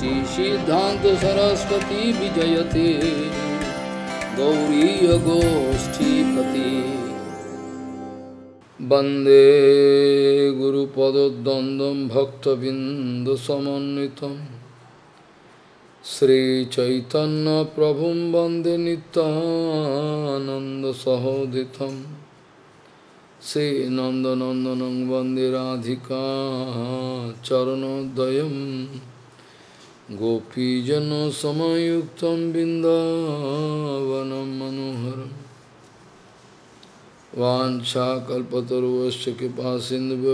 श्री विजयते गौरीयगोष्ठीपति वन्दे गुरुपदद्वन्द्वं भक्तबिन्दुसमन्वितं श्रीचैतन्यप्रभुं वन्दे नित्यानन्दसहोधितं श्रीनन्दनन्दनं राधिका चरणोदयम् गोपीजनसमयुक्तं मनोहर वाछा वाञ्छाकल्पतरुवश्च कृपा सिंधु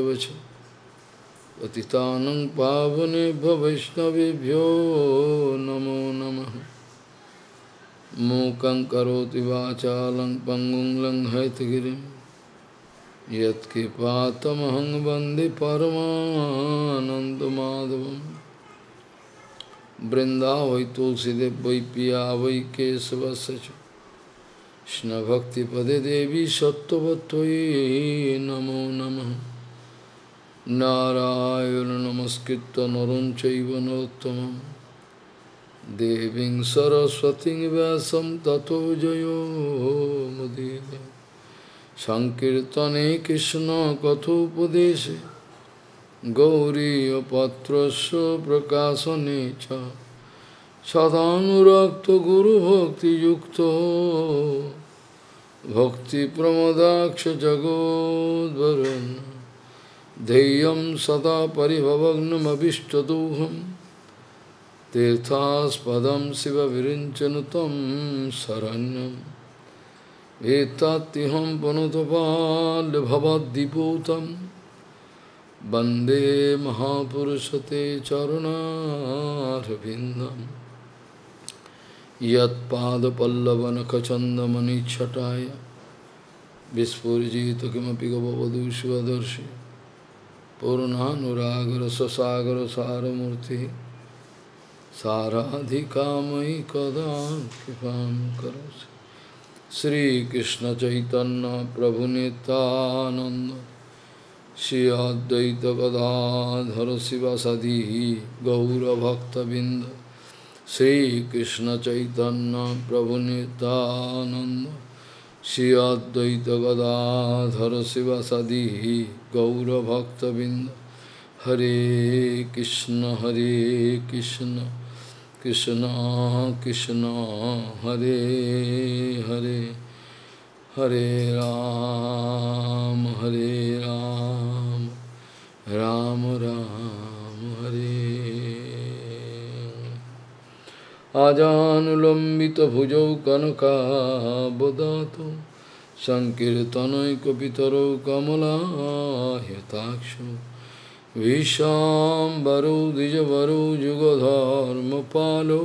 पति पावने वैष्णवभ्यो नमो नमः मूकं करोति वाचालं पङ्गुं लङ्घयतगिरिं यत्कृपातमहं Brinda vai tulsidev vai piya vai kesava sacha. Shna bhakti pade devi vattvai namo namah. Narayana namaskritta naruncaiva narottamam. Deving saraswati vyasam tato jayo mudire. Sankirtane Krishna kathopadeshe. গৌরীপত্রস্য প্রকাশনে চ সদানুরক্ত গুরুভক্তিযুক্ত ভক্তিপ্রমদাক্ষ জগোদ্বরণ धैर्यं सदा परिभवग्नमभीष्टदोहं तीर्थास्पदं शिवविरिञ्चनु तं शरण्यं एतात्यहं पुनतपाल्भवद्दिपूतम् वंदे चरणारिंद वन्दे महापुरुषते चरुणारविन्दं यत्पादपल्लवनखचन्दमनिच्छटाय पूर्णागर ससागर सारूर्ति साराधि साराधिकामयि कदा कृपां चैतन्य प्रभुनतानंद श्री अद्वैत शिव सदी गौरभक्तबिंद श्रीकृष्ण चैतन्य प्रभु नितानंद श्री अद्वैत गदाधर शिवसदी गौरभक्तबिंद हरे कृष्ण हरे कृष्ण कृष्ण कृष्ण हरे, हरे हरे राम हरे राम राम राम हरे आजानुलंबित भुजौ कनका बदात संकीर्तनय कपितरो कमलाताक्ष विषाबरो द्विजरो पालो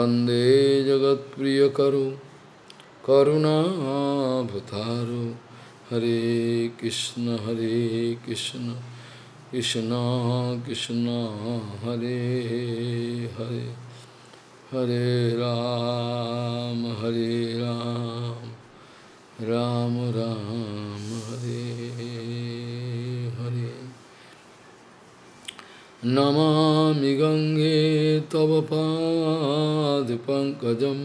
वंदे जगत प्रिय करो करुणा भतारो हरे कृष्ण हरे कृष्ण कृष्ण कृष्ण हरे हरे हरे राम हरे राम राम राम हरे हरे नमामि गंगे तव पाद पादपङ्कजम्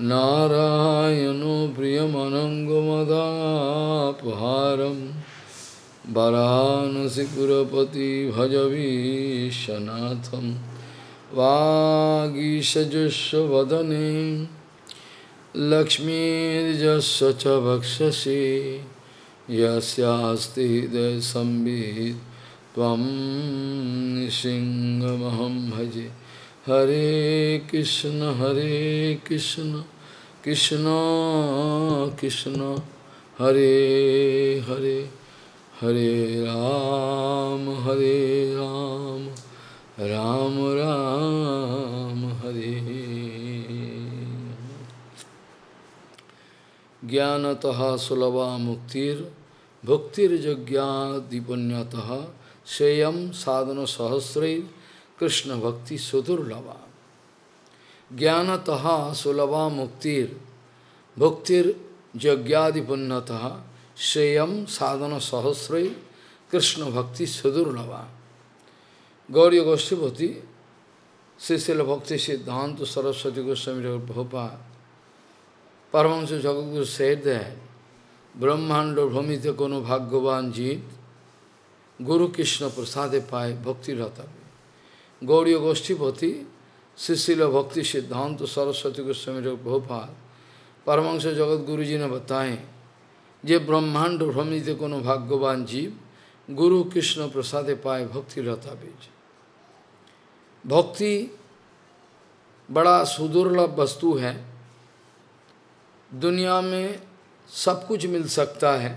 नारायणो प्रियमनङ्गमदापहारं वरानसिपुरपति भजवीशनाथं भजबीशनाथ लक्ष्मीर्जस्व च वक्षसि यस्यास्ति हृदयसंवित् भजे Hare Krishna, Hare Krishna, Krishna Krishna, Hare Hare, Hare Ram, Hare Ram, Ram Ram, Hare Jnana taha Sulava Muktir, bhaktir Jagya Dipanyataha, Seyam Sadhana Sahasrair, Krishna भक्ति सुदुर्लभा ज्ञानतः सुलभा मुक्तिर भुक्तिर यज्ञादिपुण्यतः श्रेयम साधन सहस्र कृष्ण भक्ति सुदुर्लभा गौरी गोष्ठीपति श्रीशिल भक्ति सिद्धांत सरस्वती गोस्वामी जगत भोपा परमंश जगतगुरु सेद ब्रह्मांड भ्रमित को भाग्यवान जीत गुरु कृष्ण प्रसाद पाए भक्ति रतन गोष्ठीपति Goshtipati, भक्ति सिद्धांत सरस्वती गोस्वामी भोपाल Prabhupada, जगत गुरु जी ने बताएं जे ब्रह्मांड भ्रमित को भाग्यवान जीव गुरु कृष्ण प्रसाद पाए भक्ति लता बीज भक्ति बड़ा सुदुर्लभ वस्तु है दुनिया में सब कुछ मिल सकता है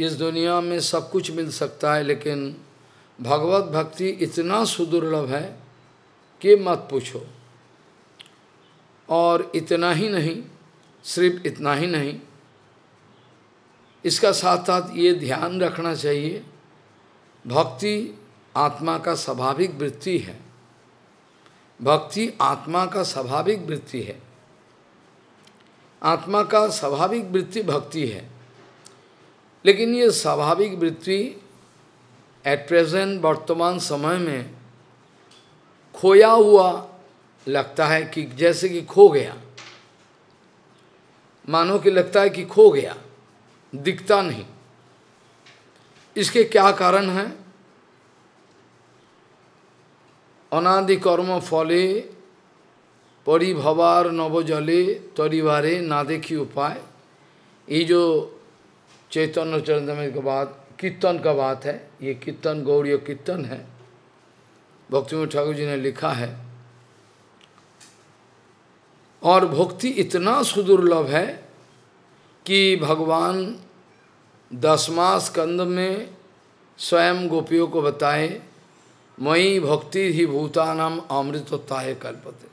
इस दुनिया में सब कुछ मिल सकता है लेकिन भगवत भक्ति इतना सुदुर्लभ है कि मत पूछो और इतना ही नहीं सिर्फ इतना ही नहीं इसका साथ साथ ये ध्यान रखना चाहिए भक्ति आत्मा का स्वाभाविक वृत्ति है भक्ति आत्मा का स्वाभाविक वृत्ति है आत्मा का स्वाभाविक वृत्ति भक्ति है लेकिन ये स्वाभाविक वृत्ति एट प्रेजेंट वर्तमान समय में खोया हुआ लगता है कि जैसे कि खो गया मानो कि लगता है कि खो गया दिखता नहीं इसके क्या कारण है अनादि कर्म फले परिभवार नवजले तरिवारे ना देखी उपाय ये जो चैतन्य चरण के बाद कीर्तन का बात है ये कीर्तन गौड़ीय कीर्तन है भक्ति ठाकुर जी ने लिखा है और भक्ति इतना सुदुर्लभ है कि भगवान दसवा स्कंद में स्वयं गोपियों को बताए मई भक्ति ही भूतानाम अमृतोत्ताय कल्पते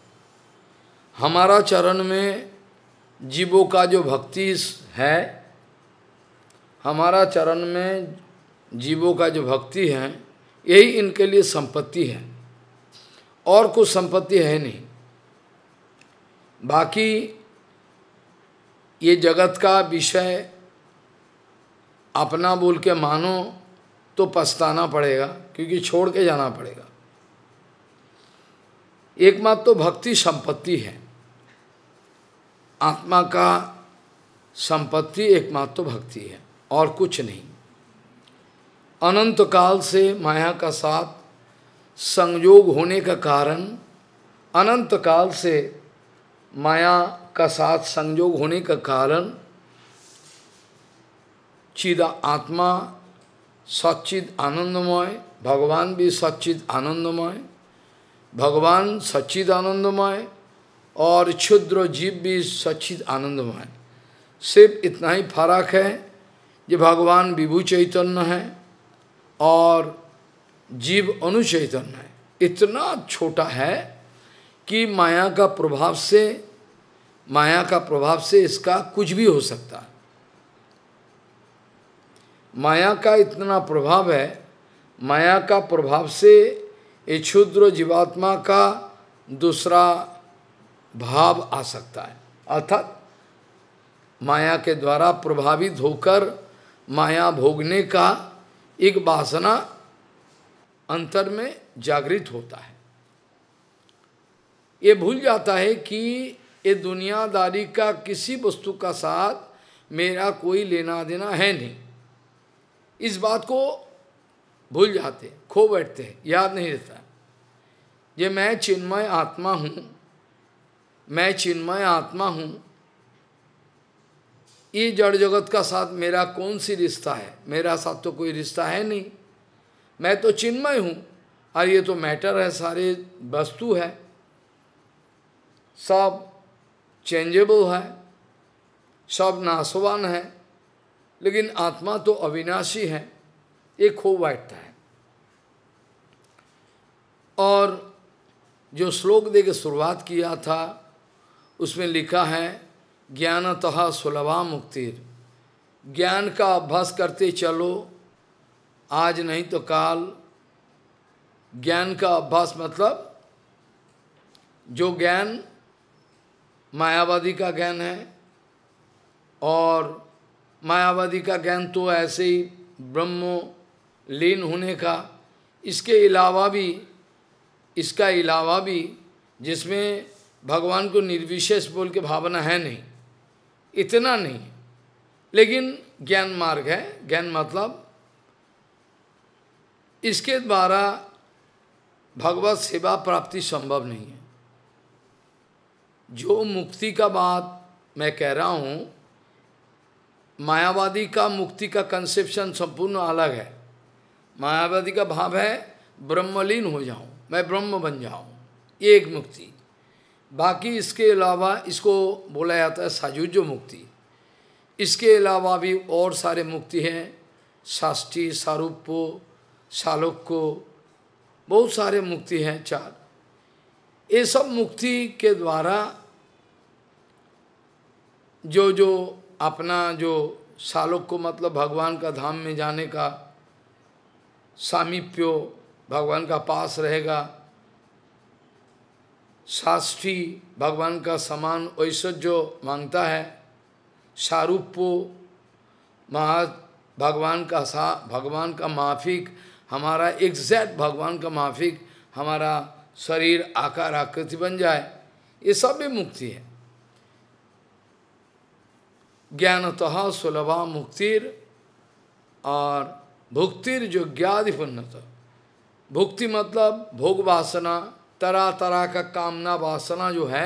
हमारा चरण में जीवों का जो भक्ति है हमारा चरण में जीवों का जो भक्ति है यही इनके लिए संपत्ति है और कुछ संपत्ति है नहीं बाकी ये जगत का विषय अपना बोल के मानो तो पछताना पड़ेगा क्योंकि छोड़ के जाना पड़ेगा एकमात्र तो भक्ति संपत्ति है आत्मा का संपत्ति एकमात्र तो भक्ति है और कुछ नहीं अनंत काल से माया का साथ संयोग होने का कारण अनंत काल से माया का साथ संयोग होने का कारण चिदा आत्मा सच्चिद आनंदमय भगवान भी सच्चिद आनंदमय भगवान सच्चिद आनंदमय और क्षुद्र जीव भी सच्चिद आनंदमय सिर्फ इतना ही फर्क है ये भगवान विभु चैतन्य है और जीव अनुचैतन्य है इतना छोटा है कि माया का प्रभाव से माया का प्रभाव से इसका कुछ भी हो सकता है माया का इतना प्रभाव है माया का प्रभाव से ये क्षुद्र जीवात्मा का दूसरा भाव आ सकता है अर्थात माया के द्वारा प्रभावित होकर माया भोगने का एक वासना अंतर में जागृत होता है ये भूल जाता है कि ये दुनियादारी का किसी वस्तु का साथ मेरा कोई लेना देना है नहीं इस बात को भूल जाते खो बैठते हैं याद नहीं रहता ये मैं चिन्मय आत्मा हूँ मैं चिन्मय आत्मा हूँ ये जड़ जगत का साथ मेरा कौन सी रिश्ता है मेरा साथ तो कोई रिश्ता है नहीं मैं तो चिन्मय हूँ और ये तो मैटर है सारे वस्तु है सब चेंजेबल है सब नाशवान है लेकिन आत्मा तो अविनाशी है ये खो बैठता है और जो श्लोक देकर शुरुआत किया था उसमें लिखा है ज्ञानतः सुलभा मुक्तिर ज्ञान का अभ्यास करते चलो आज नहीं तो काल ज्ञान का अभ्यास मतलब जो ज्ञान मायावादी का ज्ञान है और मायावादी का ज्ञान तो ऐसे ही ब्रह्मो लीन होने का इसके अलावा भी इसका अलावा भी जिसमें भगवान को निर्विशेष बोल के भावना है नहीं इतना नहीं लेकिन ज्ञान मार्ग है ज्ञान मतलब इसके द्वारा भगवत सेवा प्राप्ति संभव नहीं है जो मुक्ति का बात मैं कह रहा हूँ मायावादी का मुक्ति का कंसेप्शन संपूर्ण अलग है मायावादी का भाव है ब्रह्मलीन हो जाऊँ मैं ब्रह्म बन जाऊँ एक मुक्ति बाकी इसके अलावा इसको बोला जाता है साजुज मुक्ति इसके अलावा भी और सारे मुक्ति हैं साष्टी सारूपो शालोको बहुत सारे मुक्ति हैं चार ये सब मुक्ति के द्वारा जो जो अपना जो शालोक को मतलब भगवान का धाम में जाने का सामीप्यो भगवान का पास रहेगा शास्त्री भगवान का समान ऐश्वर्य मांगता है शारूपो महा भगवान का सा भगवान का माफिक हमारा एग्जैक्ट भगवान का माफिक हमारा शरीर आकार आकृति बन जाए ये सब भी मुक्ति है ज्ञानतः सुलभा मुक्तिर और भुक्तिर जो ज्ञाधिपुण्यत भुक्ति मतलब भोग वासना तरह तरह का कामना वासना जो है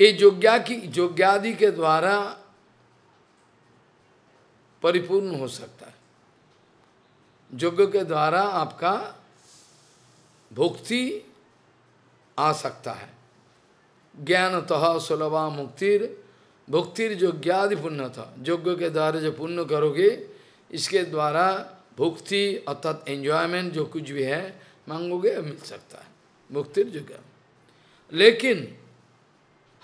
ये योग्या की योग्यादि के द्वारा परिपूर्ण हो सकता है योग्य के द्वारा आपका भुक्ति आ सकता है ज्ञानतः सुलभा मुक्तिर भुक्तिर योग्यादि पुण्यतः योग्य के द्वारा जो पुण्य करोगे इसके द्वारा भुक्ति अर्थात एन्जॉयमेंट जो कुछ भी है मांगोगे मिल सकता है मुक्तिर जगह लेकिन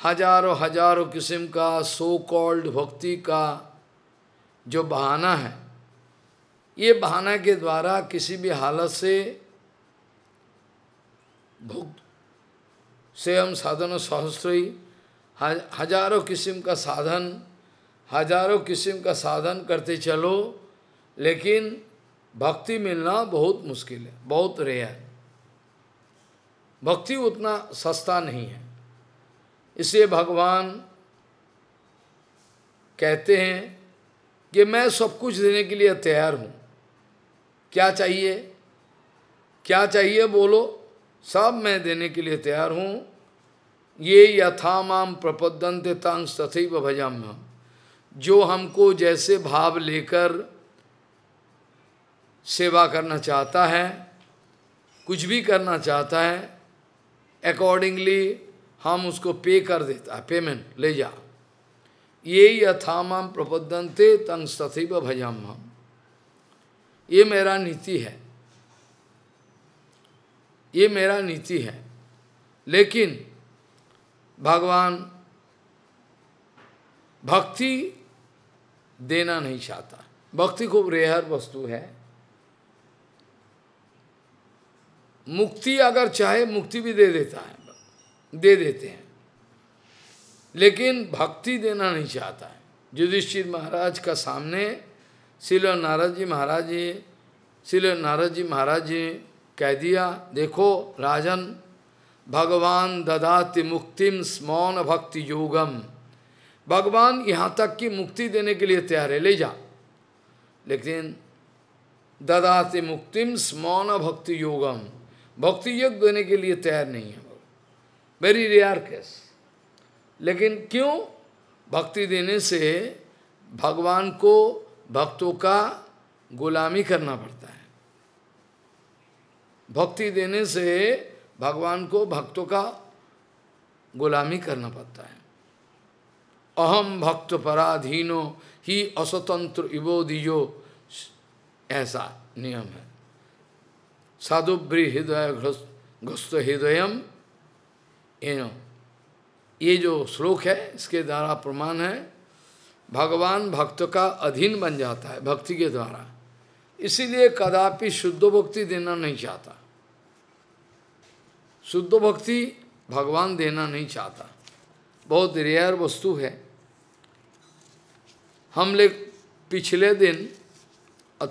हजारों हजारों किस्म का सो कॉल्ड भक्ति का जो बहाना है ये बहाना के द्वारा किसी भी हालत से भुक्त स्वयं साधन ही हजारों किस्म का साधन हजारों किस्म का साधन करते चलो लेकिन भक्ति मिलना बहुत मुश्किल है बहुत रेयर है भक्ति उतना सस्ता नहीं है इसे भगवान कहते हैं कि मैं सब कुछ देने के लिए तैयार हूँ क्या चाहिए क्या चाहिए बोलो सब मैं देने के लिए तैयार हूँ ये यथा माम प्रपदंत तंग तथैव भजाम जो हमको जैसे भाव लेकर सेवा करना चाहता है कुछ भी करना चाहता है अकॉर्डिंगली हम उसको पे कर देता है पेमेंट ले जा ये यथाम प्रबद्धनते तंग तथिव भजाम हम ये मेरा नीति है ये मेरा नीति है लेकिन भगवान भक्ति देना नहीं चाहता भक्ति खूब रेहर वस्तु है मुक्ति अगर चाहे मुक्ति भी दे देता है दे देते हैं लेकिन भक्ति देना नहीं चाहता है युधिष्ठिर महाराज का सामने शिलो नारद जी महाराज जी शिलो नारद जी महाराज जी कह दिया देखो राजन भगवान ददाति मुक्तिम स्मौन भक्ति योगम भगवान यहाँ तक कि मुक्ति देने के लिए तैयार है ले जा लेकिन ददाति मुक्तिम स्मौन भक्ति योगम भक्ति योग देने के लिए तैयार नहीं है वेरी रेयर केस लेकिन क्यों भक्ति देने से भगवान को भक्तों का गुलामी करना पड़ता है भक्ति देने से भगवान को भक्तों का गुलामी करना पड़ता है अहम भक्त पराधीनो ही असतंत्र इवो दियो ऐसा नियम है साधुभ्री हृदय घस्त हृदय ये ये जो श्लोक है इसके द्वारा प्रमाण है भगवान भक्त का अधीन बन जाता है भक्ति के द्वारा इसीलिए कदापि शुद्ध भक्ति देना नहीं चाहता शुद्ध भक्ति भगवान देना नहीं चाहता बहुत रेयर वस्तु है हम लोग पिछले दिन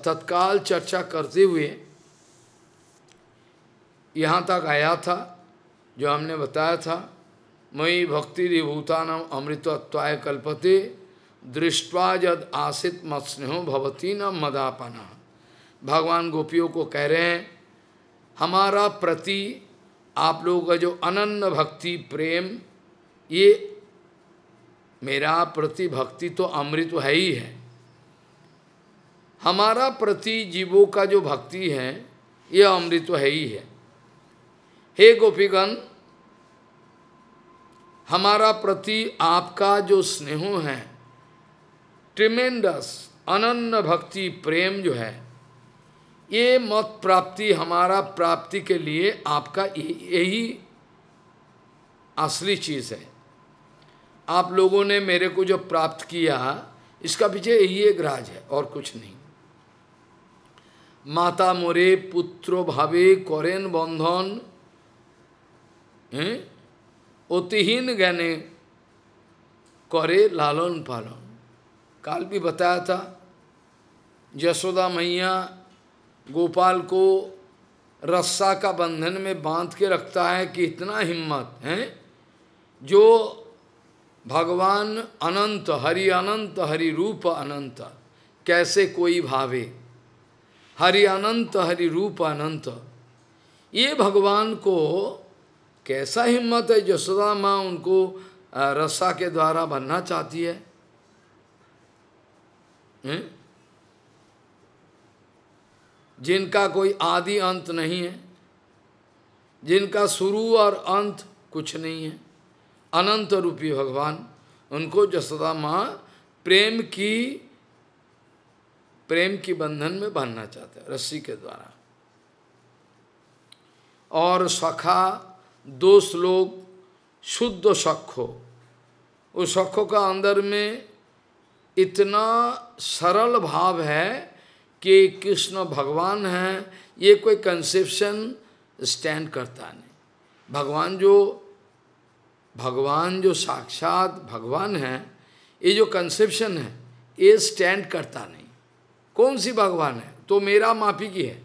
तत्काल चर्चा करते हुए यहाँ तक आया था जो हमने बताया था मई भक्ति भूतान अमृतत्वाय कल्पते दृष्टवा जद आसित मत्स्नेहो भवती न मदापना भगवान गोपियों को कह रहे हैं हमारा प्रति आप लोगों का जो अनन्न भक्ति प्रेम ये मेरा प्रति भक्ति तो अमृत है ही है हमारा प्रति जीवों का जो भक्ति है ये अमृत है ही है हे गोपीगण हमारा प्रति आपका जो स्नेह है ट्रिमेंडस अनन्न भक्ति प्रेम जो है ये मत प्राप्ति हमारा प्राप्ति के लिए आपका यही असली चीज़ है आप लोगों ने मेरे को जो प्राप्त किया इसका पीछे यही एक राज है और कुछ नहीं माता मोरे पुत्र भावे करेन बंधन अतिहीन हम्म? ज्ञाने करे लालन पालन काल भी बताया था यशोदा मैया गोपाल को रस्सा का बंधन में बांध के रखता है कि इतना हिम्मत है जो भगवान अनंत हरि अनंत हरि रूप अनंत कैसे कोई भावे हरि अनंत हरि रूप अनंत ये भगवान को कैसा हिम्मत है यशोदा माँ उनको रस्सा के द्वारा बनना चाहती है हुँ? हम्म? जिनका कोई आदि अंत नहीं है जिनका शुरू और अंत कुछ नहीं है अनंत रूपी भगवान उनको जसोदा माँ प्रेम की प्रेम की बंधन में बांधना चाहते हैं रस्सी के द्वारा और सखा दो श्लोक शुद्ध सख्यो उस सख्यो का अंदर में इतना सरल भाव है कि कृष्ण भगवान है ये कोई कंसेप्शन स्टैंड करता नहीं भगवान जो भगवान जो साक्षात भगवान है ये जो कंसेप्शन है ये स्टैंड करता नहीं कौन सी भगवान है तो मेरा माफी की है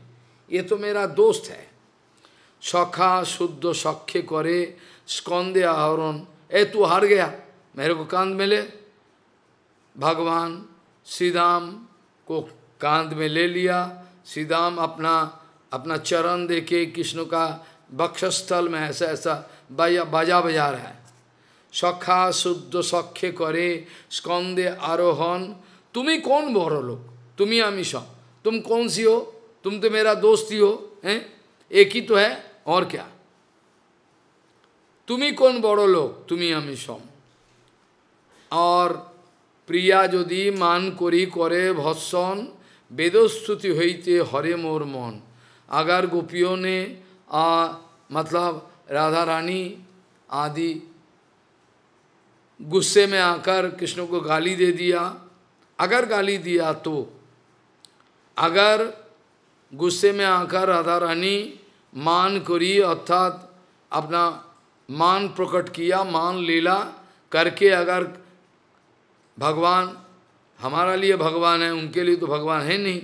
ये तो मेरा दोस्त है सखा शुद्ध सख्ये करे स्कंदे आहरण ए तू हार गया मेरे को कांध में ले भगवान श्री राम को कांध में ले लिया श्री राम अपना अपना चरण देके कृष्ण का वक्षस्थल में ऐसा ऐसा बाजा बाजा बजा रहा है सखा शुद्ध सख्ये करे स्कंदे आरोहण तुम्हें कौन बोरो लोग तुम्हें हमी सब तुम कौन सी हो तुम तो मेरा दोस्त ही हो हैं एक ही तो है और क्या तुम्ही कौन बड़ो लोग तुम्ही हमें सोम और प्रिया जदि मान करी করে भत्सन वेदस्तुति हईते हरे मोर मन अगर गोपियों ने आ, मतलब राधा रानी आदि गुस्से में आकर कृष्ण को गाली दे दिया अगर गाली दिया तो अगर गुस्से में आकर राधा रानी मान करी अर्थात अपना मान प्रकट किया मान लीला करके अगर भगवान हमारा लिए भगवान है उनके लिए तो भगवान है नहीं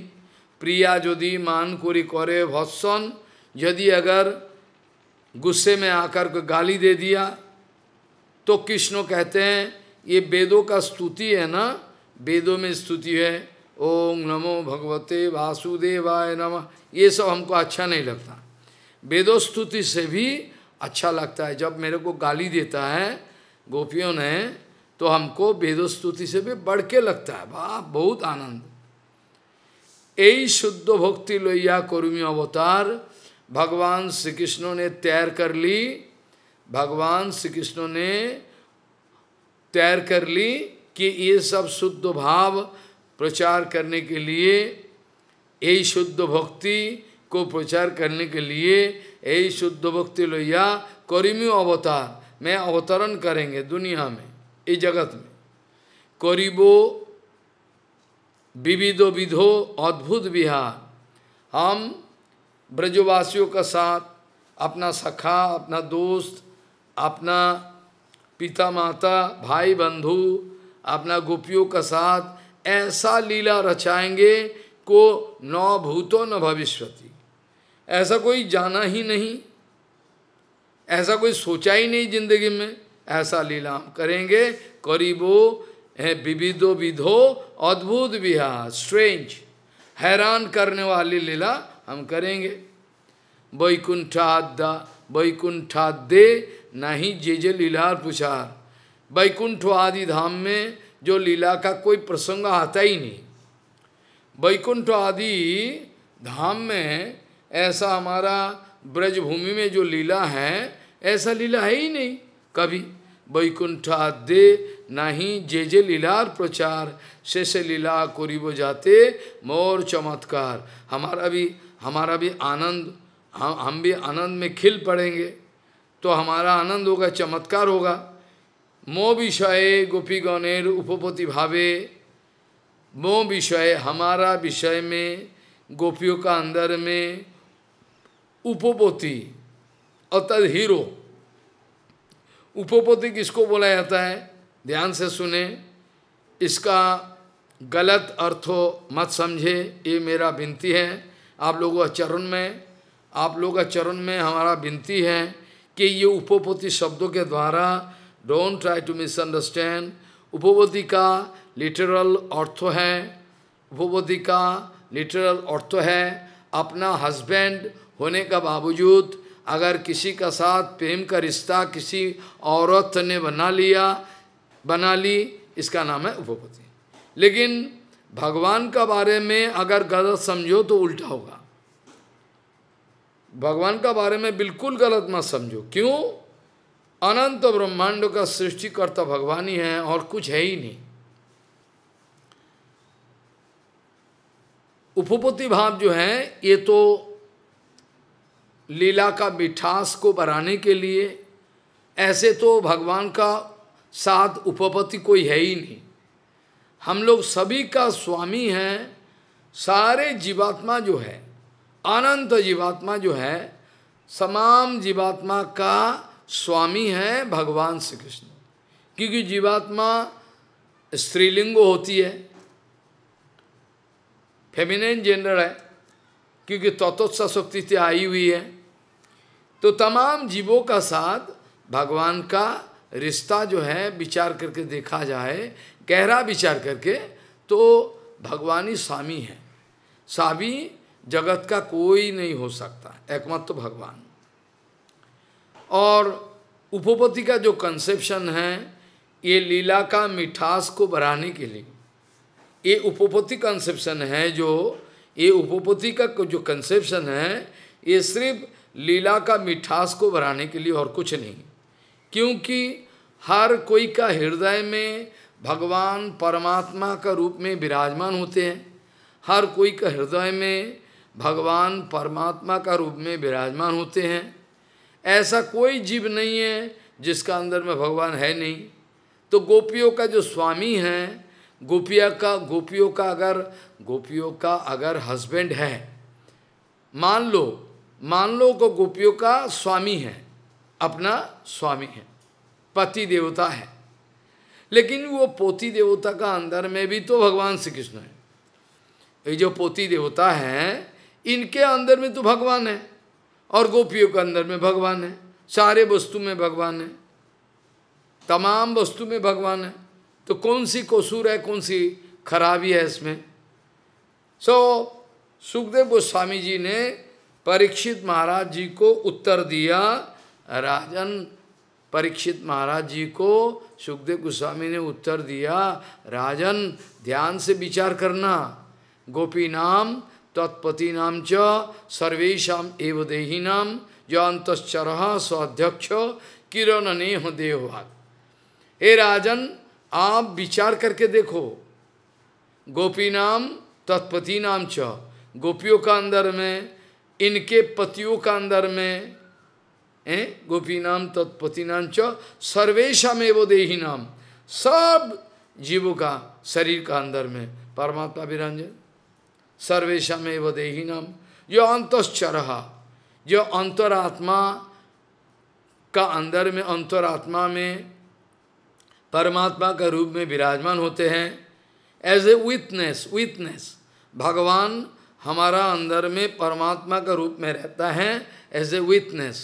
प्रिया यदि मान कोरी करे भत्सन यदि अगर गुस्से में आकर को गाली दे दिया तो कृष्ण कहते हैं ये वेदों का स्तुति है ना वेदों में स्तुति है ओम नमो भगवते वासुदेवाय नमः ये सब हमको अच्छा नहीं लगता वेदोस्तुति से भी अच्छा लगता है जब मेरे को गाली देता है गोपियों ने तो हमको वेदोस्तुति से भी बढ़ के लगता है वाह बहुत आनंद यही शुद्ध भक्ति लोहिया कुर्मी अवतार भगवान श्री कृष्ण ने तैर कर ली भगवान श्री कृष्ण ने तैर कर ली कि ये सब शुद्ध भाव प्रचार करने के लिए यही शुद्ध भक्ति को प्रचार करने के लिए यही शुद्ध भक्ति लोहिया करीमी अवतार में अवतरण करेंगे दुनिया में इस जगत में करीबो विविधो विधो अद्भुत विहार हम ब्रजवासियों का साथ अपना सखा अपना दोस्त अपना पिता माता भाई बंधु अपना गोपियों का साथ ऐसा लीला रचाएंगे को न भूतो न भविष्यति ऐसा कोई जाना ही नहीं ऐसा कोई सोचा ही नहीं जिंदगी में ऐसा लीला हम करेंगे करीबो है विविधो विधो अद्भुत विहार स्ट्रेंज हैरान करने वाली लीला हम करेंगे वैकुंठाद्दा वैकुंठादे नहीं जे जे लीलार पुछार वैकुंठ आदि धाम में जो लीला का कोई प्रसंग आता ही नहीं वैकुंठ आदि धाम में ऐसा हमारा ब्रजभूमि में जो लीला है ऐसा लीला है ही नहीं कभी वैकुंठा दे ही जे जे लीलार प्रचार से से लीला करीब जाते मोर चमत्कार हमारा भी हमारा भी आनंद हम हम भी आनंद में खिल पड़ेंगे तो हमारा आनंद होगा चमत्कार होगा मो विषय गणेर उपपति भावे मो विषय हमारा विषय में गोपियों का अंदर में उपपोती अर्थात हीरो उपपोती किसको बोला जाता है ध्यान से सुने इसका गलत अर्थो मत समझे ये मेरा विनती है आप लोगों के चरण में आप लोगों का चरण में हमारा विनती है कि ये उपपोती शब्दों के द्वारा डोंट ट्राई टू मिसअंडरस्टैंड उपपोति का लिटरल अर्थ है उपपोति का लिटरल अर्थ है अपना हस्बैंड होने का बावजूद अगर किसी का साथ प्रेम का रिश्ता किसी औरत ने बना लिया बना ली इसका नाम है उपपति लेकिन भगवान का बारे में अगर गलत समझो तो उल्टा होगा भगवान का बारे में बिल्कुल गलत मत समझो क्यों अनंत ब्रह्मांड का सृष्टिकर्ता भगवान ही है और कुछ है ही नहीं उपपति भाव जो है ये तो लीला का मिठास को बढ़ाने के लिए ऐसे तो भगवान का साथ उपपति कोई है ही नहीं हम लोग सभी का स्वामी हैं सारे जीवात्मा जो है अनंत जीवात्मा जो है समाम जीवात्मा का स्वामी है भगवान श्री कृष्ण क्योंकि जीवात्मा स्त्रीलिंग होती है फेमिनेन जेंडर है क्योंकि तत्वोत्सा शक्ति से आई हुई है तो तमाम जीवों का साथ भगवान का रिश्ता जो है विचार करके देखा जाए गहरा विचार करके तो भगवान ही स्वामी है स्वामी जगत का कोई नहीं हो सकता एकमात्र तो भगवान और उपपति का जो कंसेप्शन है ये लीला का मिठास को बढ़ाने के लिए ये उपपति कंसेप्शन है जो ये उपपति का जो कंसेप्शन है ये सिर्फ लीला का मिठास को बढ़ाने के लिए और कुछ नहीं क्योंकि हर कोई का हृदय में भगवान परमात्मा का रूप में विराजमान होते हैं हर कोई का हृदय में भगवान परमात्मा का रूप में विराजमान होते हैं ऐसा कोई जीव नहीं है जिसका अंदर में भगवान है नहीं तो गोपियों का जो स्वामी है गोपिया का गोपियों का अगर गोपियों का अगर हस्बैंड है मान लो मान लो को गोपियों का स्वामी है अपना स्वामी है पति देवता है लेकिन वो पोती देवता का अंदर में भी तो भगवान श्री कृष्ण है ये जो पोती देवता है इनके अंदर में तो भगवान है और गोपियों के अंदर में भगवान है सारे वस्तु में भगवान है तमाम वस्तु में भगवान है तो कौन सी कसूर है कौन सी खराबी है इसमें सो so, सुखदेव गोस्वामी जी ने परीक्षित महाराज जी को उत्तर दिया राजन परीक्षित महाराज जी को सुखदेव गोस्वामी ने उत्तर दिया राजन ध्यान से विचार करना गोपी नाम तत्पति नाम च सर्वेशा एव देही नाम जो अंतश्चर स्वाध्यक्ष किरण नेह देवभाग हे राजन आप विचार करके देखो गोपी नाम तत्पति नाम च गोपियों का अंदर में इनके पतियों का अंदर में ए गोपी नाम तत्पति नाम च सर्वेशा में वो देही नाम सब जीवों का शरीर का अंदर में परमात्मा विरंजन सर्वेशा में वो देही नाम जो अंतश्चरहा जो अंतरात्मा का अंदर में अंतरात्मा में परमात्मा का रूप में विराजमान होते हैं एज ए विथनेस विथनेस भगवान हमारा अंदर में परमात्मा का रूप में रहता है एज ए विटनेस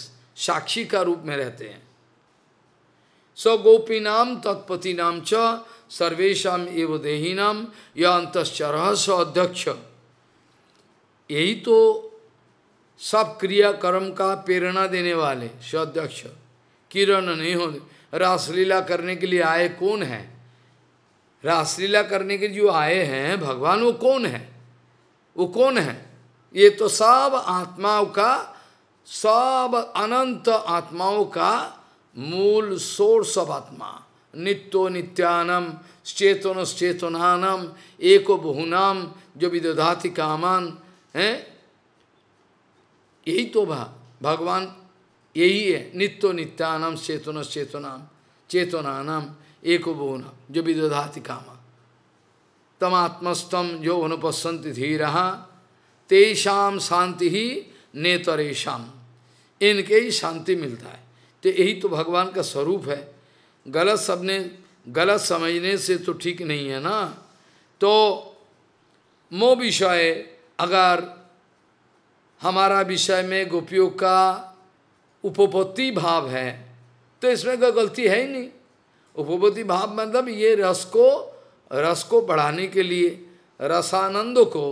साक्षी का रूप में रहते हैं सो गोपी नाम तत्पति नाम च सर्वेशा एव देही नाम यह अंतश्चर रहस्य अध्यक्ष यही तो सब क्रियाकर्म का प्रेरणा देने वाले स अध्यक्ष किरण नहीं हो रासलीला करने के लिए आए कौन है रासलीला करने के जो आए हैं भगवान वो कौन है वो कौन है ये तो सब आत्माओं का सब अनंत आत्माओं का मूल सोर्स ऑफ आत्मा नित्यो नित्यानम चेतन चेतनानम एको बहुनाम जो विदोधाति कामान है यही तो भा भगवान यही है नित्यो नित्यानम चेतन चेतनाम चेतनानम एको बहुनाम जो विदोधाति कामान तमात्मस्तम जो अनुपस्संत धीर तेषाम शांति ही नेतरेशम इनके ही शांति मिलता है तो यही तो भगवान का स्वरूप है गलत सबने गलत समझने से तो ठीक नहीं है ना तो मो विषय अगर हमारा विषय में गोपियों का उपपत्ति भाव है तो इसमें कोई गलती है ही नहीं उपपत्ति भाव मतलब ये रस को रस को बढ़ाने के लिए रसानंद को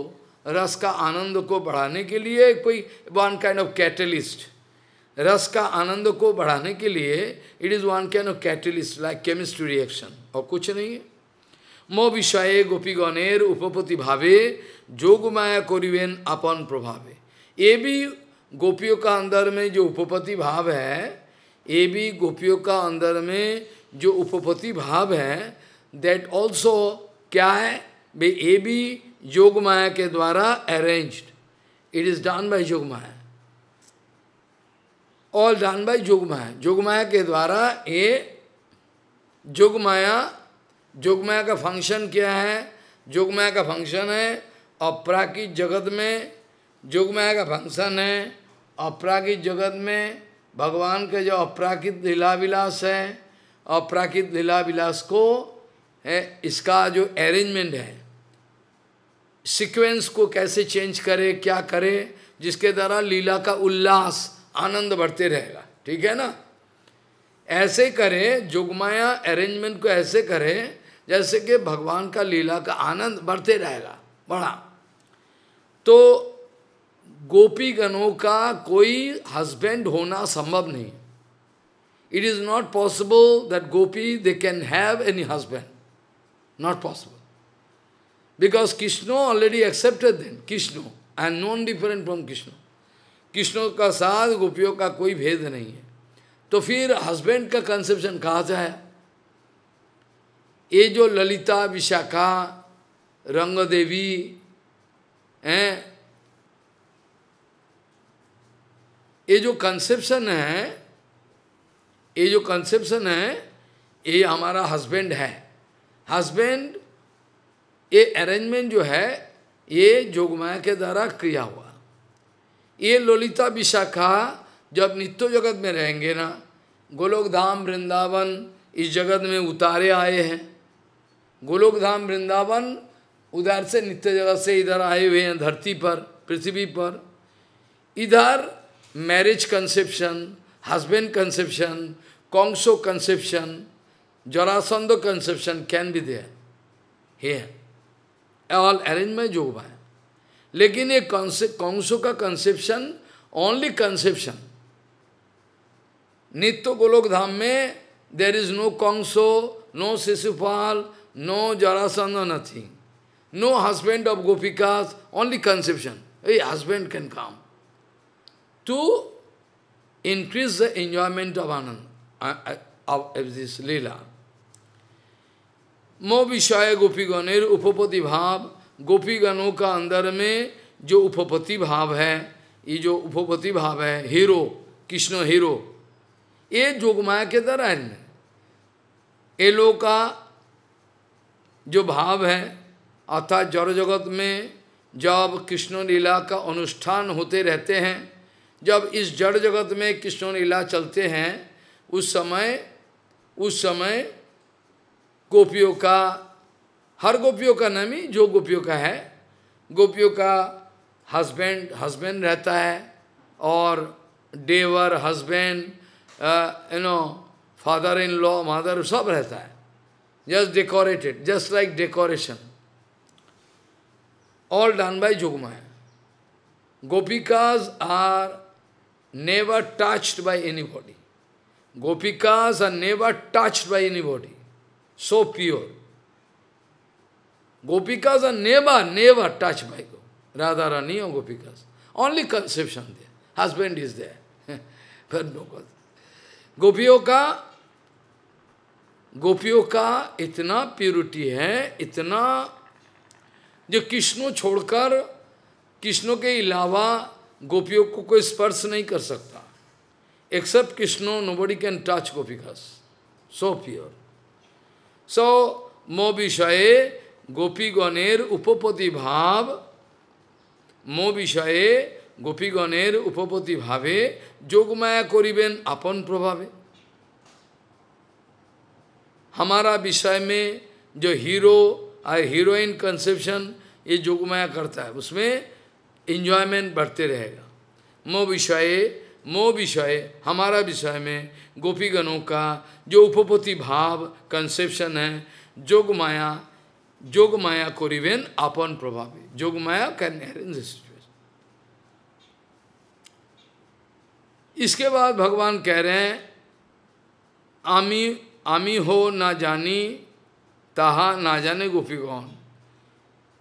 रस का आनंद को बढ़ाने के लिए कोई वन काइंड ऑफ कैटलिस्ट रस का आनंद को बढ़ाने के लिए it is one kind of catalyst like chemistry reaction और कुछ नहीं है मो विषय गोपीगणेर उपपति भावे जोग माया कोरिवेन अपन प्रभावे ये भी गोपियों का अंदर में जो उपपति भाव है ये भी गोपियों का अंदर में जो उपपति भाव है दैट ऑल्सो क्या है बे ए बी योग माया के द्वारा arranged it is done by Yogamaya all done by योग माया योग माया के द्वारा ये योग माया योग माया का फंक्शन क्या है योग माया का फंक्शन है अपराकित जगत में योग माया का फंक्शन है अपराकित जगत में भगवान के जो अपराकृत लीला विलास है अपराकृत लीला विलास को है इसका जो अरेंजमेंट है सीक्वेंस को कैसे चेंज करे क्या करे जिसके द्वारा लीला का उल्लास आनंद बढ़ते रहेगा ठीक है ना ऐसे करें जोगमाया अरेंजमेंट को ऐसे करें जैसे कि भगवान का लीला का आनंद बढ़ते रहेगा बढ़ा तो गोपी गणों का कोई हस्बैंड होना संभव नहीं it is not possible that gopi they can have any husband Not possible. Because Krishna already accepted them, Krishna, and known different from Krishna. कृष्णों का साथ गोपियों का कोई भेद नहीं है तो फिर हस्बैंड का कंसेप्शन कहा जाए Ye jo Lalita, विशाखा रंग देवी हैं ये जो कंसेप्शन है ये जो कंसेप्शन है ये हमारा हस्बैंड है हस्बैंड ये अरेंजमेंट जो है ये जोगमाया के द्वारा क्रिया हुआ ये ललिता विशाखा जब नित्य जगत में रहेंगे ना गोलोक धाम वृंदावन इस जगत में उतारे आए हैं गोलोक धाम वृंदावन उधर से नित्य जगत से इधर आए हुए हैं धरती पर पृथ्वी पर इधर मैरिज कंसेप्शन हस्बैंड कंसेप्शन कॉन्सो conception Jarasandha conception can be there. Here. All arrangement योग है लेकिन ये कौंसो का कंसेप्शन ओनली कंसेप्शन नित्य गोलोक धाम में there is no Kamsa no Shishupal no Jarasandha nothing no husband of gopikas only conception a husband can increase the enjoyment of Anand, of this Leela. मो विषय गोपीगणेर उपपति भाव गोपीगणों का अंदर में जो उपपति भाव है ये जो उपपति भाव है हीरो कृष्ण हीरो ये जोगमाया के तरह है ये लोग का जो भाव है अर्थात जड़ जगत में जब कृष्ण लीला का अनुष्ठान होते रहते हैं जब इस जड़ जगत में कृष्ण लीला चलते हैं उस समय उस समय गोपियों का हर गोपियों का नाम ही जो गोपियों का है गोपियों का हस्बैंड हस्बैंड रहता है और डेवर husband you know father in law mother सब रहता है just decorated just like decoration all done by gopikas are never touched by anybody gopikas are never touched by anybody so pure. Gopikas are never, never touched by God. Radharani or Gopikas. Only conception there. Husband is there. but no God. गोपियों का itna purity hai, itna, jo इतना chodkar, कृष्णो ke कृष्णों के अलावा गोपियों को कोई स्पर्श नहीं कर सकता except Krishna nobody can touch gopikas so pure so মো বিষয়ে গোপীগণের উপপতি ভাব মো বিষয়ে গোপীগণের উপপতি ভাবে যোগমায়া করিবেন আপন প্রভাবে हमारा विषय में जो हीरो और हीरोइन कंसेप्शन ये जोगमाया करता है उसमें एन्जॉयमेंट बढ़ते रहेगा मो विषय मो विषय हमारा विषय में गोपीगणों का जो उपपति भाव कंसेप्शन है जोग माया जोग माया को रिवेन अपन प्रभावी जोग माया कैन इन दिस इसके बाद भगवान कह रहे हैं आमी आमी हो ना जानी ताहा ना जाने गोपी कौन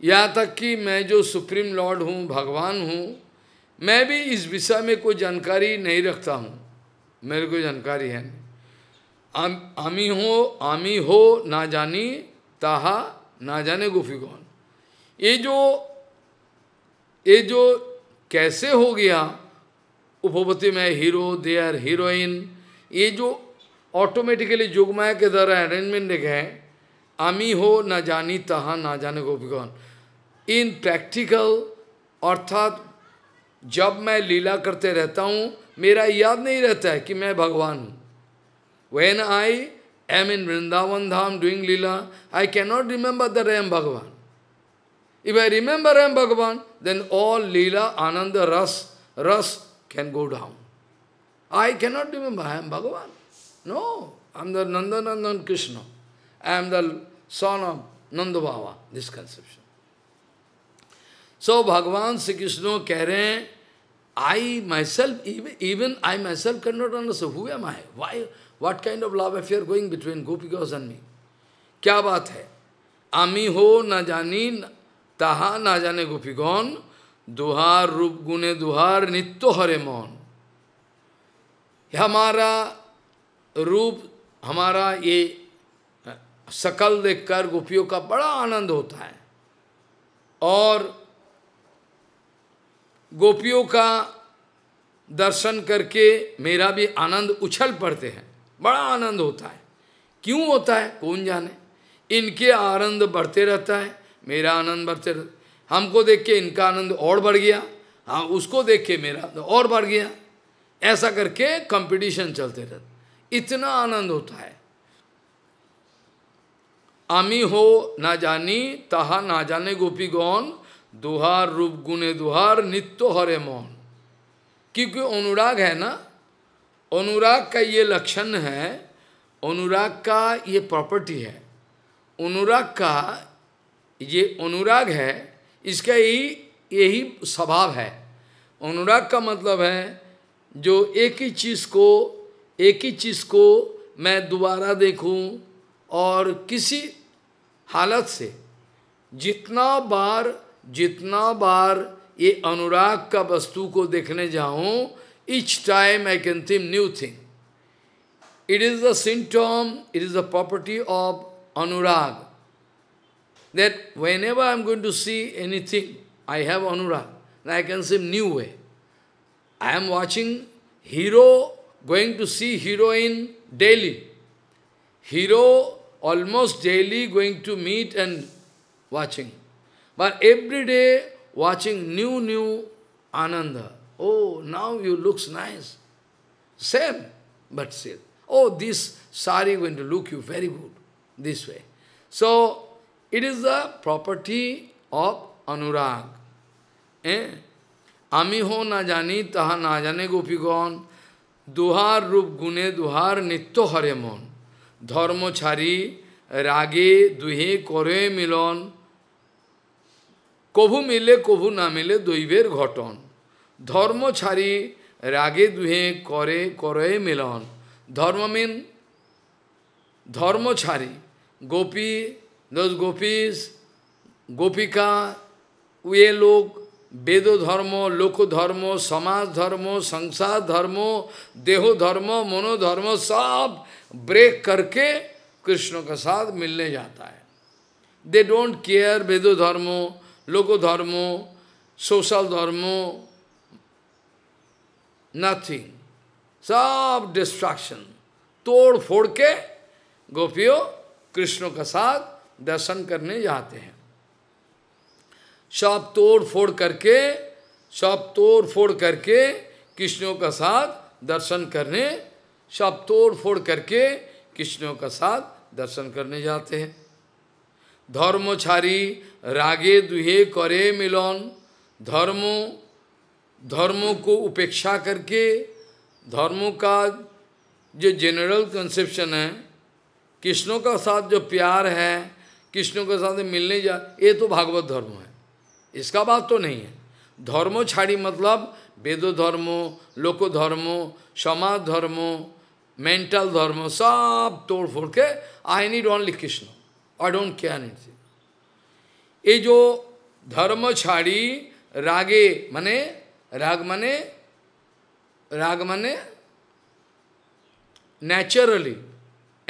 यहाँ तक कि मैं जो सुप्रीम लॉर्ड हूँ भगवान हूँ मैं भी इस विषय में कोई जानकारी नहीं रखता हूँ मेरे को जानकारी है आम, आमी हो आमी हो ना जानी ताहा ना जाने गोफी कौन ये जो ये जो कैसे हो गया उपपति में हीरो देयर हीरोइन ये जो ऑटोमेटिकली जुगमाया के द्वारा अरेंजमेंट देखे आमी हो ना जानी तहा ना जाने गोपी कौन इन प्रैक्टिकल अर्थात जब मैं लीला करते रहता हूँ मेरा याद नहीं रहता है कि मैं भगवान हूँ when I am in Vrindavan Dham doing lila I cannot remember the रैम Bhagavan if I remember am Bhagavan then all lila ananda rasa rasa can go down I not remember I am Bhagavan no I am the Nandanandan Krishna I am the son of Nanda Baba this conception so so, भगवान श्री कृष्ण कह रहे हैं I myself even I myself can not under सुम I why what kind of love affair going between gopi गॉज and me क्या बात है आमी हो ना जानी तहा ना जाने गोपी गौन दुहार रूप गुने दुहार नित्य हरे मौन हमारा रूप हमारा ये सकल देखकर गोपियों का बड़ा आनंद होता है और गोपियों का दर्शन करके मेरा भी आनंद उछल पड़ते हैं बड़ा आनंद होता है क्यों होता है कौन जाने इनके आनंद बढ़ते रहता है मेरा आनंद बढ़ते रहता हमको देख के इनका आनंद और बढ़ गया हाँ उसको देख के मेरा तो और बढ़ गया ऐसा करके कंपटीशन चलते रहते इतना आनंद होता है आमी हो ना जानी तहा ना जाने गोपी गौन दुहार रूप गुणे दुहार नित्य हरे मोहन क्योंकि अनुराग है ना अनुराग का ये लक्षण है अनुराग का ये प्रॉपर्टी है अनुराग का ये अनुराग है इसका यही यही स्वभाव है अनुराग का मतलब है जो एक ही चीज़ को एक ही चीज़ को मैं दोबारा देखूं और किसी हालत से जितना बार जितना बार ये अनुराग का वस्तु को देखने जाऊं each time I can think new thing it is the symptom it is the property of anurag that whenever I am going to see anything I have anurag I can see new way I am watching hero going to see hero in daily hero almost daily going to meet and watching But every day watching new, new ananda. Oh, now you looks nice. Same, but still. Oh, this sari going to look you very good. This way. So, it is the property of anurag. Eh? আমি হো না জানি তাহা না জানে গোপীগণ দুহার রূপ গুণে দুহার নিত্য হরে মন ধর্ম ছাড়ি রাগে দুহে कभू मिले कभू ना मिले दैवर घटन धर्म छाड़ी रागे दुहे करे करे मिलन धर्म मीन धर्म छाड़ी गोपी दस गोपी गोपिका वे लोग वेद धर्म लोक धर्म समाज धर्म संसार धर्म देह धर्म मनोधर्म सब ब्रेक करके कृष्ण के साथ मिलने जाता है दे डोंट केयर वेदो धर्म logo dharma, social dharma, nothing सब डिस्ट्रैक्शन तोड़ फोड़ के गोपियों कृष्ण का साथ दर्शन करने जाते हैं सब तोड़ फोड़ करके सब तोड़ फोड़ करके कृष्णों का साथ दर्शन करने सब तोड़ फोड़ करके कृष्णों का साथ दर्शन करने जाते हैं धर्म छाड़ी रागे दुहे करे मिलन धर्म धर्म को उपेक्षा करके धर्मों का जो जनरल कंसेप्शन है कृष्णों का साथ जो प्यार है कृष्णों के साथ मिलने जा ये तो भागवत धर्म है इसका बात तो नहीं है धर्म छाड़ी मतलब वेदो धर्म लोको धर्म समाज धर्म मेंटल धर्म सब तोड़ फोड़ के I need only Krishna I don't care anything. এই যে ধর্ম ছাড়ি রাগে মানে রাগ মানে রাগ মানে naturally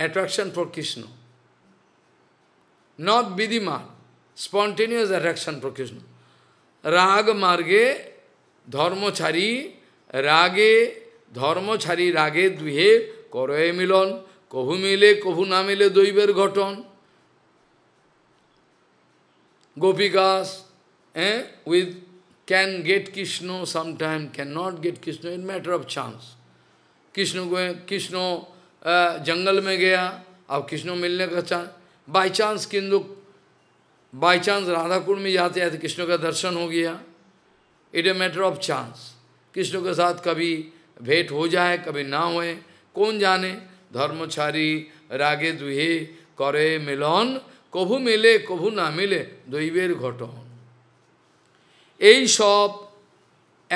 attraction for Krishna. Not Vidiman, spontaneous attraction for Krishna. Rag marge dharmachari, rage dharmachari, rage duhe, koroye milon, kohu mile, kohu na mile, doiber ghoton. gopikas eh, with can get Krishna sometime, cannot get Krishna, in matter of chance. Krishna going, Krishna uh, jungle में गया, अब कृष्ण मिलने का chance by chance किंतु by chance Radhakund में जाते आते कृष्ण का दर्शन हो गया it a matter of chance krishna के साथ कभी bhet ho jaye कभी na hoye कौन जाने dharmachari rage दुहे kare मिलन कभु मेले कभु ना मेले দৈবের घटन यही सब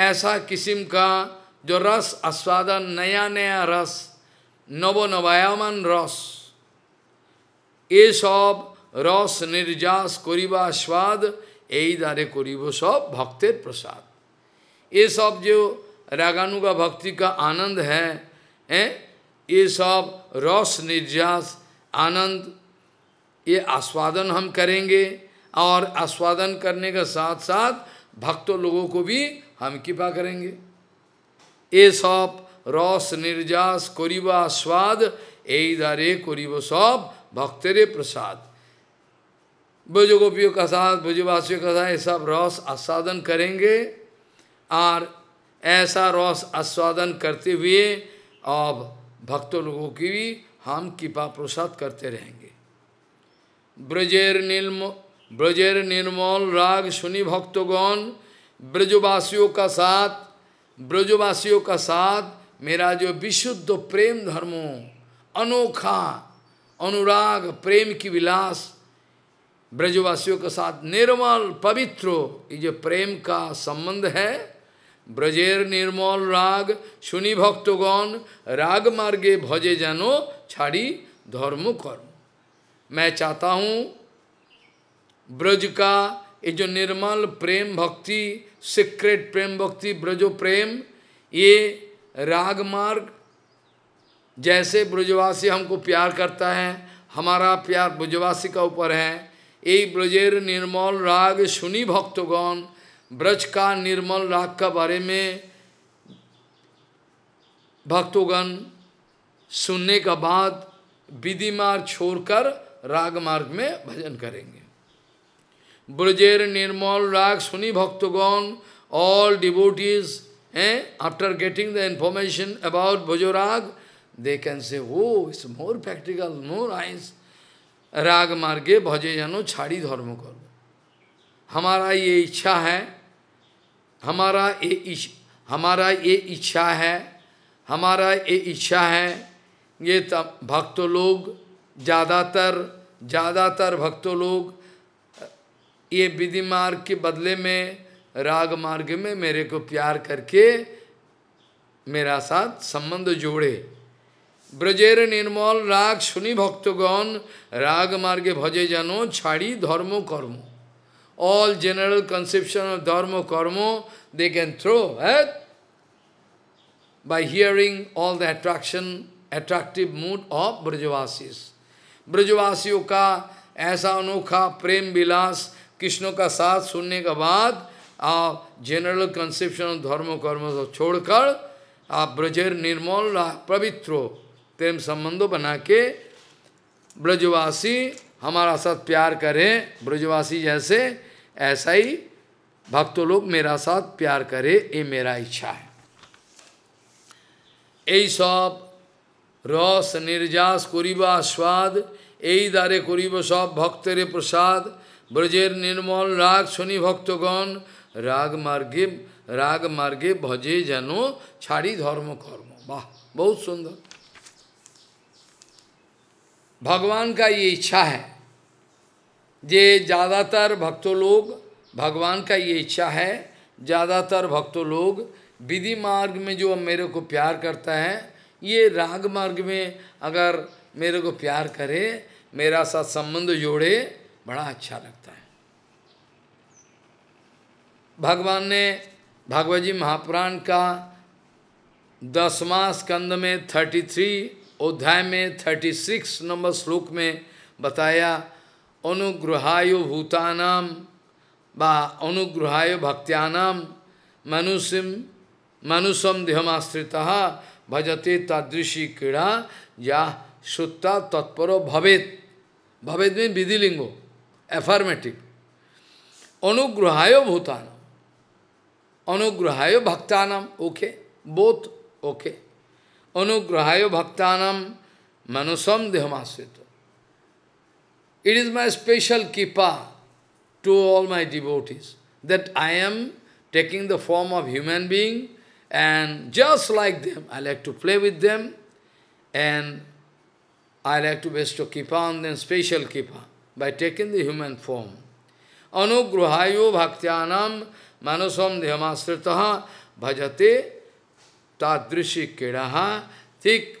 ऐसा किस्म का जो रस आस्वादन नया नया रस नव नवायमान रस ये सब रस निर्जास करीबा स्वाद यही দ্বারে करीब सब ভক্তের प्रसाद ये सब जो रागानुगा भक्ति का आनंद है ये सब रस निर्जास आनंद ये आस्वादन हम करेंगे और आस्वादन करने के साथ साथ भक्तों लोगों को भी हम कृपा करेंगे ये सब निर्जास करीब आस्वाद ए এই करीब सब भक्त रे प्रसाद ব্রজগোপীয় का साथ भुजवासियों का साथ ये सब रस आस्वादन करेंगे और ऐसा रस आस्वादन करते हुए अब भक्तों लोगों की भी हम कृपा प्रसाद करते रहेंगे ब्रजेर निर्म ब्रजेर निर्मल राग सुनि भक्तगण ब्रजवासियों का साथ ब्रजवासियों का साथ मेरा जो विशुद्ध प्रेम धर्म अनोखा अनुराग प्रेम की विलास ब्रजवासियों के साथ निर्मल पवित्र ये जो प्रेम का संबंध है ब्रजेर निर्मल राग सुनि भक्तगण राग मार्गे भजे जानो छाड़ी धर्म कर मैं चाहता हूँ ब्रज का ये जो निर्मल प्रेम भक्ति सीक्रेट प्रेम भक्ति ब्रजो प्रेम ये राग मार्ग जैसे ब्रजवासी हमको प्यार करता है हमारा प्यार ब्रजवासी का ऊपर है यही ब्रजेर निर्मल राग सुनी भक्तगण ब्रज का निर्मल राग का बारे में भक्तगण सुनने का बाद विधि विधिमार छोड़कर राग मार्ग में भजन करेंगे ब्रजेर निर्मल राग सुनी भक्तगण ऑल डिबोटीज हैं after getting the information about भजोराग दे कैन से वो इट्स मोर प्रैक्टिकल मोर आइंस राग मार्गे भजे जानो छाड़ी धर्म कर हमारा ये इच्छा है हमारा ये हमारा ये इच्छा है हमारा ये इच्छा है ये तब भक्त लोग ज़्यादातर ज़्यादातर भक्तों लोग ये विधि मार्ग के बदले में राग मार्ग में मेरे को प्यार करके मेरा साथ संबंध जोड़े ब्रजेर निर्मल राग सुनी भक्तगण राग मार्ग भजे जनो छाड़ी धर्मो कर्मो ऑल जनरल कंसेप्शन ऑफ धर्मो कर्मो दे कैन थ्रो है by hearing all the attraction attractive mood of Brajavasis ब्रजवासियों का ऐसा अनोखा प्रेम विलास कृष्ण का साथ सुनने के बाद आप जनरल कंसेप्शन धर्म कर्म सब छोड़कर आप ब्रजर निर्मल पवित्रो प्रेम संबंधों बना के ब्रजवासी हमारा साथ प्यार करें ब्रजवासी जैसे ऐसा ही भक्तों लोग मेरा साथ प्यार करे ये मेरा इच्छा है यही सब रस निर्जास कुरीबा स्वाद এই দ্বারে करीब सब ভক্তেরে प्रसाद ব্রজের निर्मल राग शनि भक्तगण राग मार्गे राग मार्गे भजे जान छाड़ी धर्म कर्म वाह बहुत सुंदर भगवान का ये इच्छा है जे ज़्यादातर भक्तों लोग भगवान का ये इच्छा है ज़्यादातर भक्तों लोग विधि मार्ग में जो मेरे को प्यार करता है ये राग मार्ग में अगर मेरे को प्यार करे मेरा साथ संबंध जोड़े बड़ा अच्छा लगता है भगवान ने भागवत जी महापुराण का दसवा स्कंद में थर्टी थ्री अध्याय में थर्टी सिक्स नंबर श्लोक में बताया अनुग्रहायु भूतानाम व अनुग्रहायु भक्त्यानाम मनुष्य मनुष्यम देहमाश्रिता भजते तादृशी क्रीड़ा या Sutta Tatparo Bhavet. Bhavet means Vidhilingo, affirmative. Anugrahayo Bhutanam. Anugrahayo Bhaktanam, okay. Both, okay. Anugrahayo Bhaktanam Manusam Dehamasvita. It is my special kippa to all my devotees that I am taking the form of human being and just like them, I like to play with them and I like to bestow kipa on them, special kipa, by taking the human form. Anugruhayo bhaktyanam manasam dhyamasritaha bhajate tadrishi kedaha tik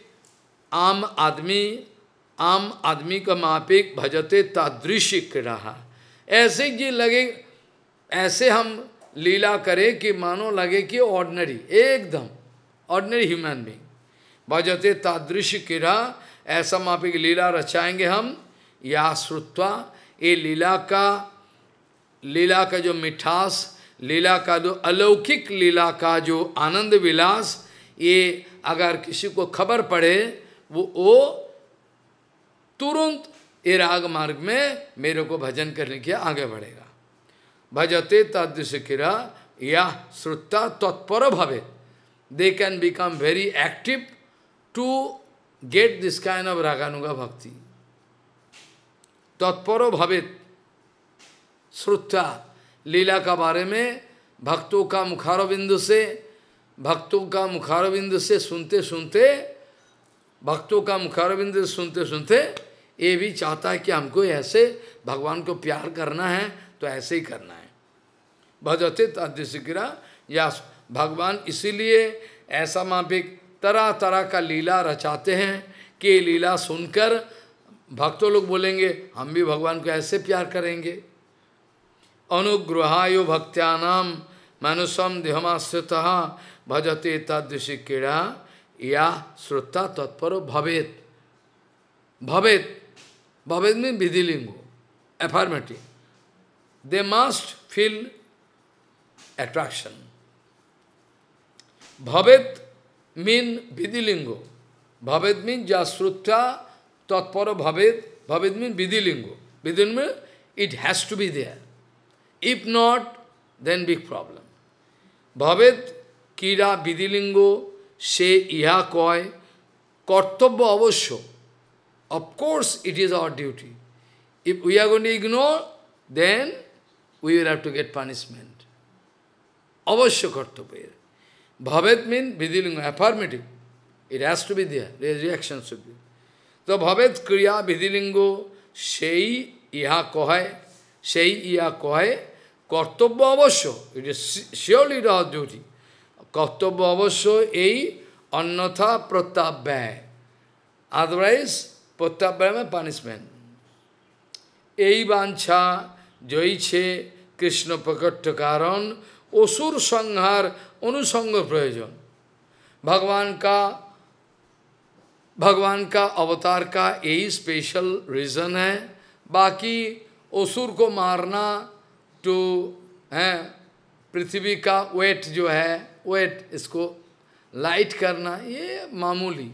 आम आदमी आम आदमी का मापिक भजते तादृश्य रहा ऐसे जी लगे ऐसे हम लीला करें कि मानो लगे कि ऑर्डनरी एकदम ऑर्डनरी ह्यूमन बींग भजते तादृश्य किरा ऐसा मापी की लीला रचाएंगे हम या श्रुत्वा ये लीला का लीला का जो मिठास लीला का जो अलौकिक लीला का जो आनंद विलास ये अगर किसी को खबर पड़े वो वो तुरंत ये राग मार्ग में मेरे को भजन करने के आगे बढ़ेगा भजते तदृश किरा या श्रुता तत्पर भवे they can become very active to get this kind of Raganuga Bhakti. Tatparo bhavet श्रुत्या लीला का बारे में भक्तों का मुखारविंद से भक्तों का मुखारविंद से सुनते सुनते भक्तों का se सुनते सुनते ये भी चाहता है कि हमको ऐसे भगवान को प्यार करना है तो ऐसे ही करना है भजतित अध्यक्षिक्रा या भगवान इसीलिए ऐसा माफिक तरह तरह का लीला रचाते हैं कि लीला सुनकर भक्तों लोग बोलेंगे हम भी भगवान को ऐसे प्यार करेंगे अनुग्रहायु भक्त्यानाम मनुष्यम देहमाश्रित भजते तदृशी क्रीड़ा या श्रोता तत्पर भवेत भवेत भवेद में विधिलिंगो affirmative they must feel attraction Bhavet mean বিধিলিঙ্গ ভবেদ মিন যা শ্রুতা তৎপর ভাবেদ ভবেদ মিন বিধিলিঙ্গ বিধিন it has to be there if not then big problem ভবেদ ক্রীড়া বিধিলিঙ্গ সে ইহা কয় কর্তব্য অবশ্য of course it is our duty if we are gone ignore then we will have to get punishment অবশ্য কর্তব্য এর Bhavet means Vidhilinga, affirmative. It has to be there. There is reaction should be. So Bhavet Kriya Vidhilingo Sei Iha Kohai Sei Iha Kohai Kartabya Avasya. It is surely it our duty. Kartabya Avasya Ei Annatha Pratabhyaya. Otherwise, Pratabhyaya punishment. Ei Vancha Joiche Krishna Prakatya Karan असुर संहार अनुसंग प्रयोजन भगवान का भगवान का अवतार का यही स्पेशल रीजन है बाकी असुर को मारना टू है पृथ्वी का वेट जो है वेट इसको लाइट करना ये मामूली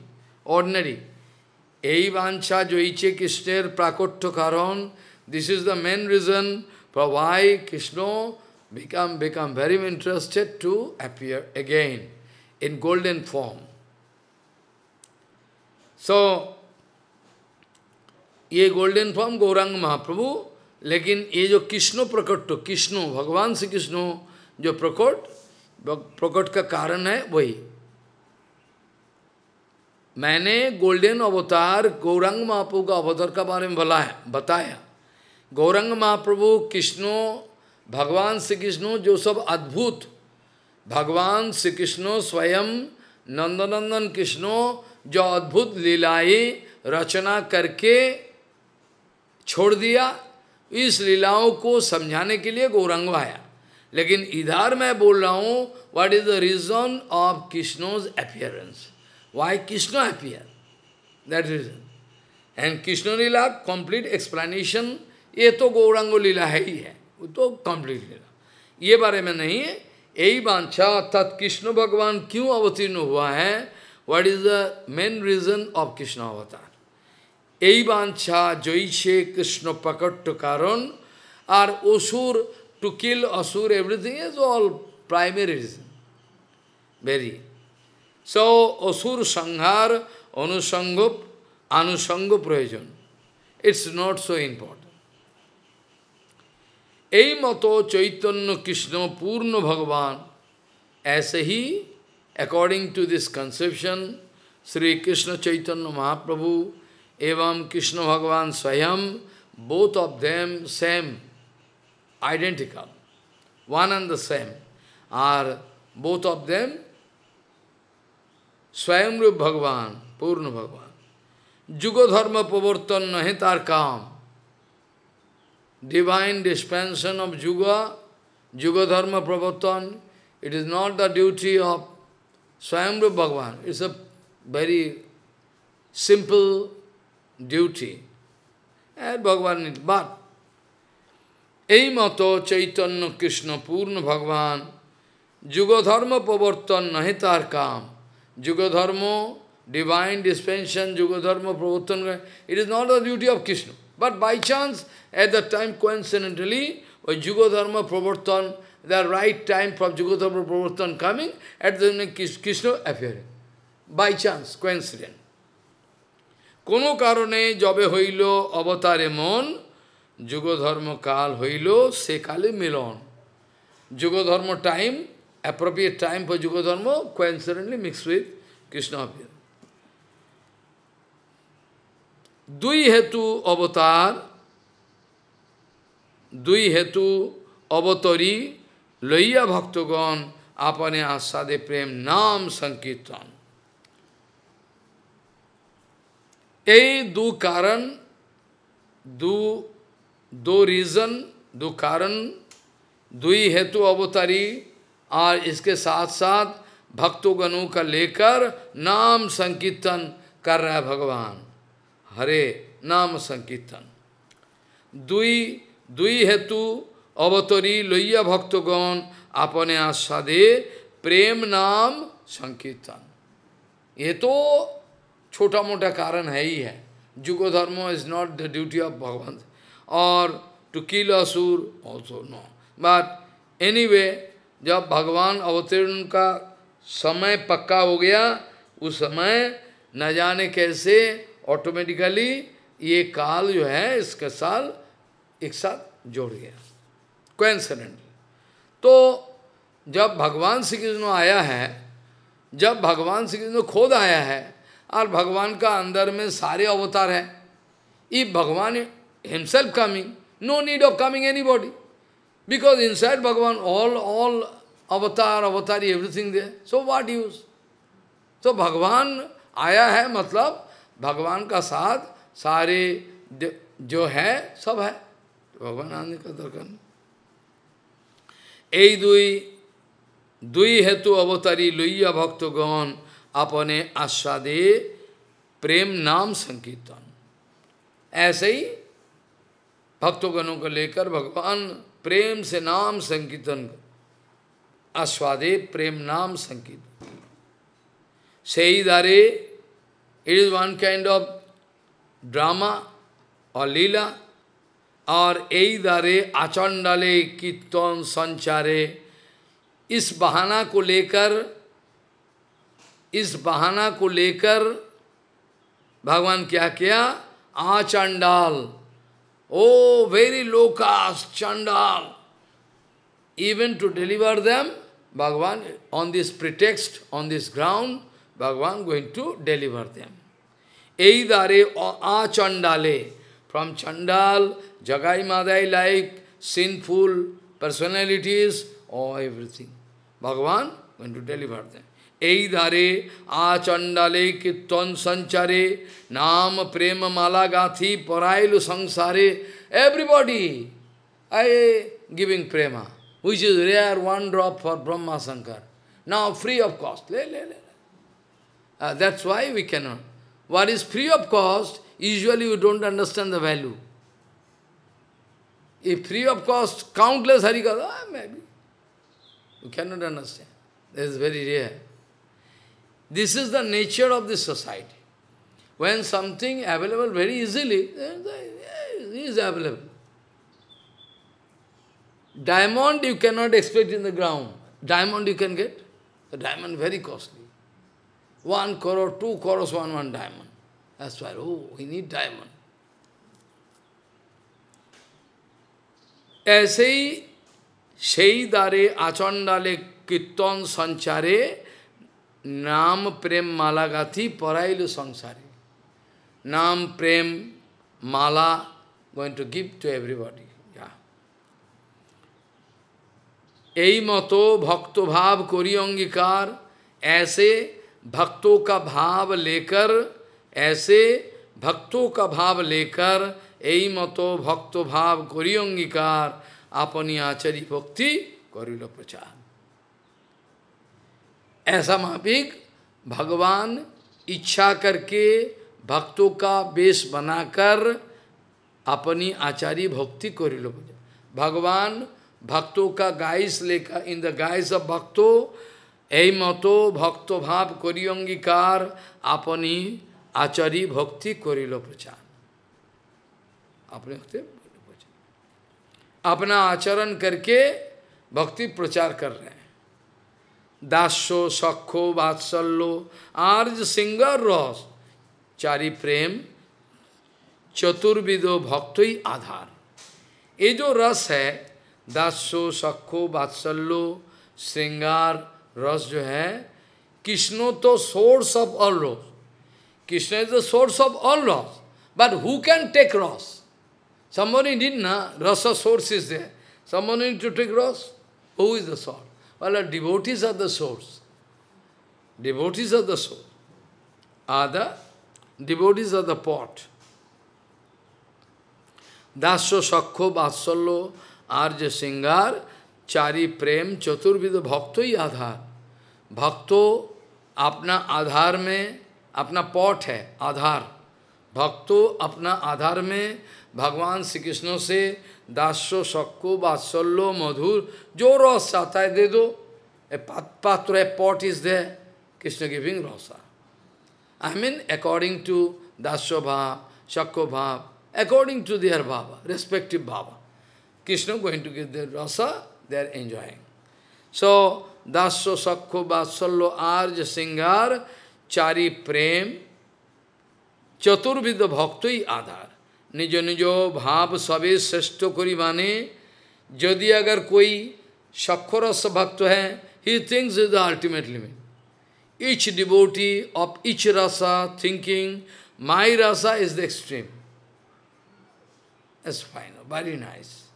ऑर्डनरी यही वांछा जो इचे कृष्णेर प्राकोट्य कारण this is the main reason for why Krishna become, become very interested to appear again in golden form. So, ये गोल्डन फॉर्म गौरांग महाप्रभु लेकिन ये जो कृष्णो प्रकट तो कृष्णो भगवान श्री कृष्णो जो प्रकट प्रकट का कारण है वही मैंने गोल्डन अवतार गौरंग महाप्रभु का अवतार का बारे में बोला है बताया गौरंग महाप्रभु कृष्णो भगवान श्री कृष्ण जो सब अद्भुत भगवान श्री कृष्ण स्वयं नंदनंदन कृष्णो जो अद्भुत लीलाएं रचना करके छोड़ दिया इस लीलाओं को समझाने के लिए गौरंग आया लेकिन इधर मैं बोल रहा हूँ what is the reason of Krishna's appearance why Krishna appear that reason and Krishna lila complete explanation ये तो गौरंग लीला है ही है वो तो कंप्लीट लीला ये बारे में नहीं है यही बांछा अर्थात कृष्ण भगवान क्यों अवतीर्ण हुआ है what is the main reason of Krishna avatar यही वांछा जयसे कृष्ण प्रकट कारण और असुर to kill asura everything is all primary reason very so असुर संहार अनुसंग अनुसंग प्रयोजन इट्स नॉट सो इम्पोर्टेंट यही मत चैतन्य कृष्ण पूर्ण भगवान ऐसे ही according to this conception Shri Krishna Chaitanya Mahaprabhu एवं कृष्ण भगवान स्वयं both of them same identical one and the same are both of them स्वयं रूप भगवान पूर्ण भगवान जुगधर्म प्रवर्तन नहीं तार काम divine dispensation of Juga, Juga Dharma Pravartan, it is not the duty of Swayambhu Bhagavan. It's a very simple duty. And Bhagavan, but এই মতো চৈতন্য কৃষ্ণ পূর্ণ ভগবান যুগধর্ম প্রবর্তন নহে kam. Come Dharma, Divine dispensation, যুগধর্ম Dharma it It is not the duty of Krishna. But by chance, at the time, coincidentally, when Yugodharma Pravartan, the right time for Yugodharma Pravartan coming, at the time Krishna appearing. By chance, coincident. কোনো কারণে যবে হইল অবতারে মন যুগধর্ম kal hoilo sekale milon. মিলন যুগধর্ম time appropriate time for Yuga Dharma coincidentally mixed with Krishna appearance. दुई हेतु अवतार दुई हेतु अवतरी लइया भक्तगण आपने आस्वादे प्रेम नाम संकीर्तन यही दो कारण दो दो रीजन दो कारण दुई हेतु अवतारी और इसके साथ साथ भक्तों गणों का लेकर नाम संकीर्तन कर रहा है भगवान हरे नाम संकीर्तन दुई दुई हेतु अवतरी लोहिया भक्तगण अपने आस्वादे प्रेम नाम संकीर्तन ये तो छोटा मोटा कारण है ही है जुगो धर्म is not the duty of Bhagavan और to kill asura also no but anyway जब भगवान अवतीर्ण का समय पक्का हो गया उस समय न जाने कैसे ऑटोमेटिकली ये काल जो है इसके साल एक साथ जोड़ गया क्वेंसरेंट तो जब भगवान श्री कृष्ण आया है जब भगवान श्री कृष्ण खुद आया है और भगवान का अंदर में सारे अवतार है if Bhagavan himself coming no need of coming anybody because inside Bhagavan all all avatar avatar everything they so watt use तो भगवान आया है मतलब भगवान का साथ सारे जो है सब है तो भगवान आने का दर्शन এই दुई দুই হেতু অবতারি লইয়া ভক্তগণ अपने आस्वादे प्रेम नाम संकीर्तन ऐसे ही भक्तगणों को लेकर भगवान प्रेम से नाम संकीर्तन आस्वादे प्रेम नाम संकीर्तन से ही दारे It is one kind of drama or lila or यही दारे आचंडाले कीर्तन संचारे इस बहाना को लेकर इस बहाना को लेकर भगवान क्या किया आचंडाल oh very low caste chandal even to deliver them, bhagwan on this pretext, on this ground, bhagwan going to deliver them. Eidare or A Chandale. From Chandal, Jagai Madai like sinful personalities or everything. Bhagavan going to deliver them. এইধারে আচণ্ডালে কীর্তন সঞ্চারে নাম প্রেম মালা গাথি Everybody, I giving I which is rare one drop for Brahma Sankar. Now free of cost. Of cost লে লে that's why we cannot what is free of cost, usually you don't understand the value. If free of cost, countless harikas, ah, maybe. You cannot understand. That is very rare. This is the nature of this society. When something available very easily, it is available. Diamond you cannot expect in the ground. Diamond you can get. The diamond very costly. one crore, two crores, one, one diamond. That's why, oh, we need diamond. ऐसे ही সেই দ্বারে আচণ্ডালে কীর্তন সঞ্চারে নাম প্রেম মালা গাথি পরাইল সংসারে নাম প্রেম মালা going to give to everybody এই মতো ভক্তভাব করি অঙ্গীকার এসে भक्तों का भाव लेकर ऐसे भक्तों का भाव लेकर यही मतो भक्त भाव करी अंगीकार अपनी आचरी भक्ति लो प्रचार ऐसा माफिक भगवान इच्छा करके भक्तों का बेस बनाकर अपनी आचारी भक्ति करिल प्रचार भगवान भक्तों का गाइस लेकर इन द गाइस ऑफ भक्तों এই মতো ভক্তভাব করি অঙ্গীকার আপনি भक्ति ভক্তি लो प्रचार अपने होते अपना आचरण करके भक्ति प्रचार कर रहे हैं दासो सखो वात्सल्यो आर्ज सिंगर रस चारि प्रेम चतुर्विदो भक्त ही आधार ये जो रस है दासो सखो वात्सल्यो श्रृंगार रस जो है कृष्णो तो source of all rasa Krishna is the source of all rasa but who can take rasa समी डिन ना रस सोर्स इज दे समी to take rasa who is the source well is are the source are the source are the the is are the pot Dasya sakhya बात्सल्य Arya Singar चारी प्रेम चतुर्विध भक्तो ही आधार भक्तो अपना आधार में अपना pot है आधार भक्तो अपना आधार में भगवान श्री कृष्णों से दासो शक्को बात्सल्यो मधुर जो रस चाहता है दे दो ए पात्र है pot is they Krishna giving rasa I mean according to dasya bhava sakhya bhava according to their bhava, respective bhava. Krishna going to give their rasa they are enjoying. So, Dasso Sakho Vatsallo Arja Singhar Chari Prem Chaturvidya Bhaktoi Adhar Nijo निज भाव सबे श्रेष्ठ करी माने Agar Koi कोई सक्षरस भक्त है he thinks is the ultimate limit. Each devotee of each rasa thinking, my rasa is the extreme. That's fine, very nice.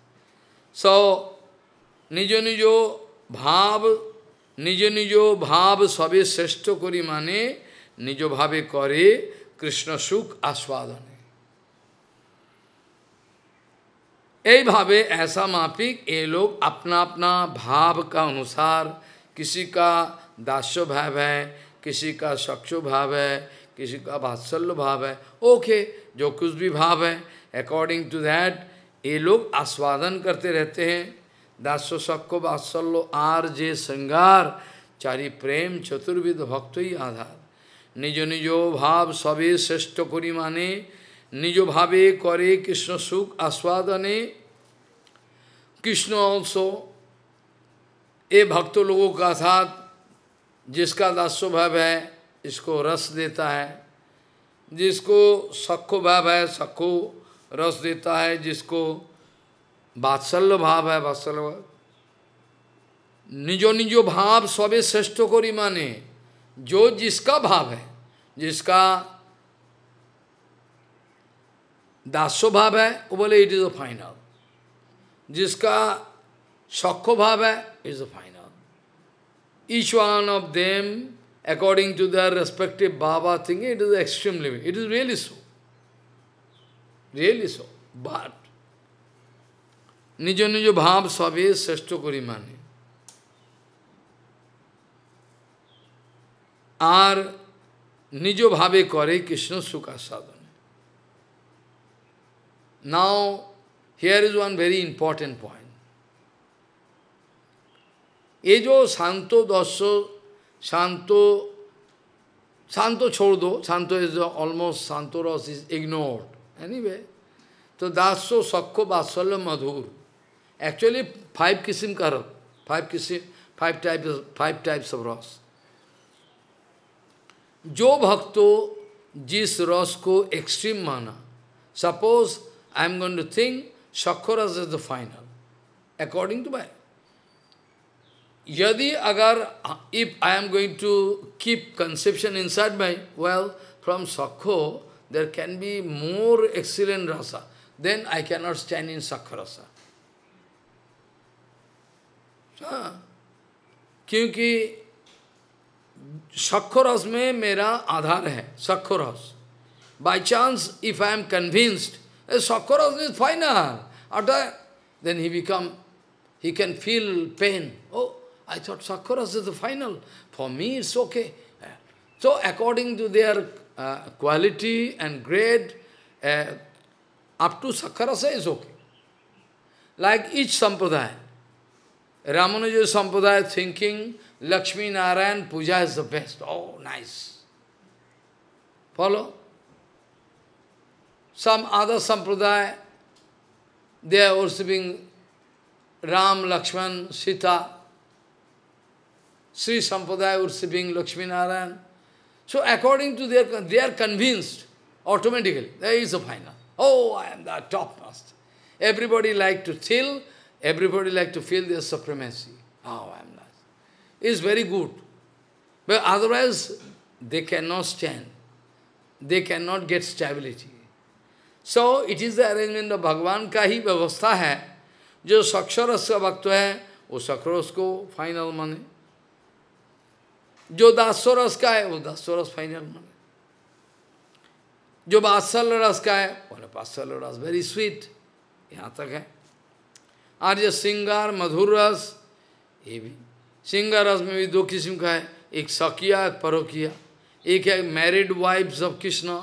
So, निज নিজ भाव निज নিজ ভাব সবে শ্রেষ্ঠ করি মানে নিজভাবে করে कृष्ण सुख आस्वादन भावे ऐसा माफिक ये लोग अपना अपना भाव का अनुसार किसी का दास्य भाव है किसी का सक्षु भाव है किसी का वात्सल्य भाव है ओके जो कुछ भी भाव है अकॉर्डिंग टू दैट ये लोग आस्वादन करते रहते हैं दासो सबको बात्सल्य आर जे श्रृंगार चारि प्रेम चतुर्विध भक्त ही आधार निज निज भाव सबे श्रेष्ठ माने निज भावे करे कृष्ण सुख आस्वादने कृष्ण अंश ये भक्त लोगों का अर्थात जिसका दास्यो भाव है इसको रस देता है जिसको सखो भाव है सखो रस देता है जिसको वात्सल्य भाव है वात्सल्य भाव निजो निजो भाव सबे श्रेष्ठ करी माने जो जिसका भाव है जिसका दास्यो भाव है वो बोले इट इज अ फाइनल जिसका सौख्य भाव है is a final each one of them according to their respective Baba thinking, it is extreme limit. It is really so. Really so. But নিজ নিজ ভাব সবে শ্রেষ্ঠ করি মানে আর নিজভাবে করে কৃষ্ণ সুখা সাধন নাও here is one very important point. ये जो शांतो दसो शांतो शांतो छोड़ दो शांतो इज ऑलमोस्ट शांतो रस इज इग्नोर्ड एनीवे तो दासो सख्य बात्सल्य मधुर Actually, five kisim karam, five kisim, five types, five types of ras. Jo bhakto jis ras extreme mana. Suppose I am going to think sakharas is the final, according to me, Yadi agar if I am going to keep conception inside my well from sakho there can be more excellent rasa. Then I cannot stand in sakharasa. हाँ क्योंकि सखोरस में मेरा आधार है सखोरस by chance, if I am convinced, Sakura is final, utter, then he become, he can feel pain. Oh, I thought Sakura is the final. For me, it's okay. So, according to their uh, quality and grade, uh, up to Sakura is okay. Like each sampradaya. Ramanuja Sampradaya thinking Lakshmi Narayan puja is the best. Oh, nice. Follow? Some other Sampradaya, they are worshipping Ram, Lakshman, Sita. Sri Sampradaya worshipping Lakshmi Narayan. So according to their, they are convinced automatically, there is a final. Oh, I am the top master. Everybody like to till Everybody like to feel their supremacy. Oh, I'm nice. It's very good. But otherwise, they cannot stand. They cannot get stability. So, it is the arrangement of Bhagavan ka hi vyavastha hai. Jo sakshara bhakta hai, wo sakras ko final money. Jo dasoras ka hai, wo dasoras final money. Jo basalaras ka hai, wo basalaras, very sweet. Yahan tak hai. और जो सिंगार मधुर रस ये भी सिंगार रस में भी दो किस्म का है एक सकिया एक परोकिया एक है married wives of Krishna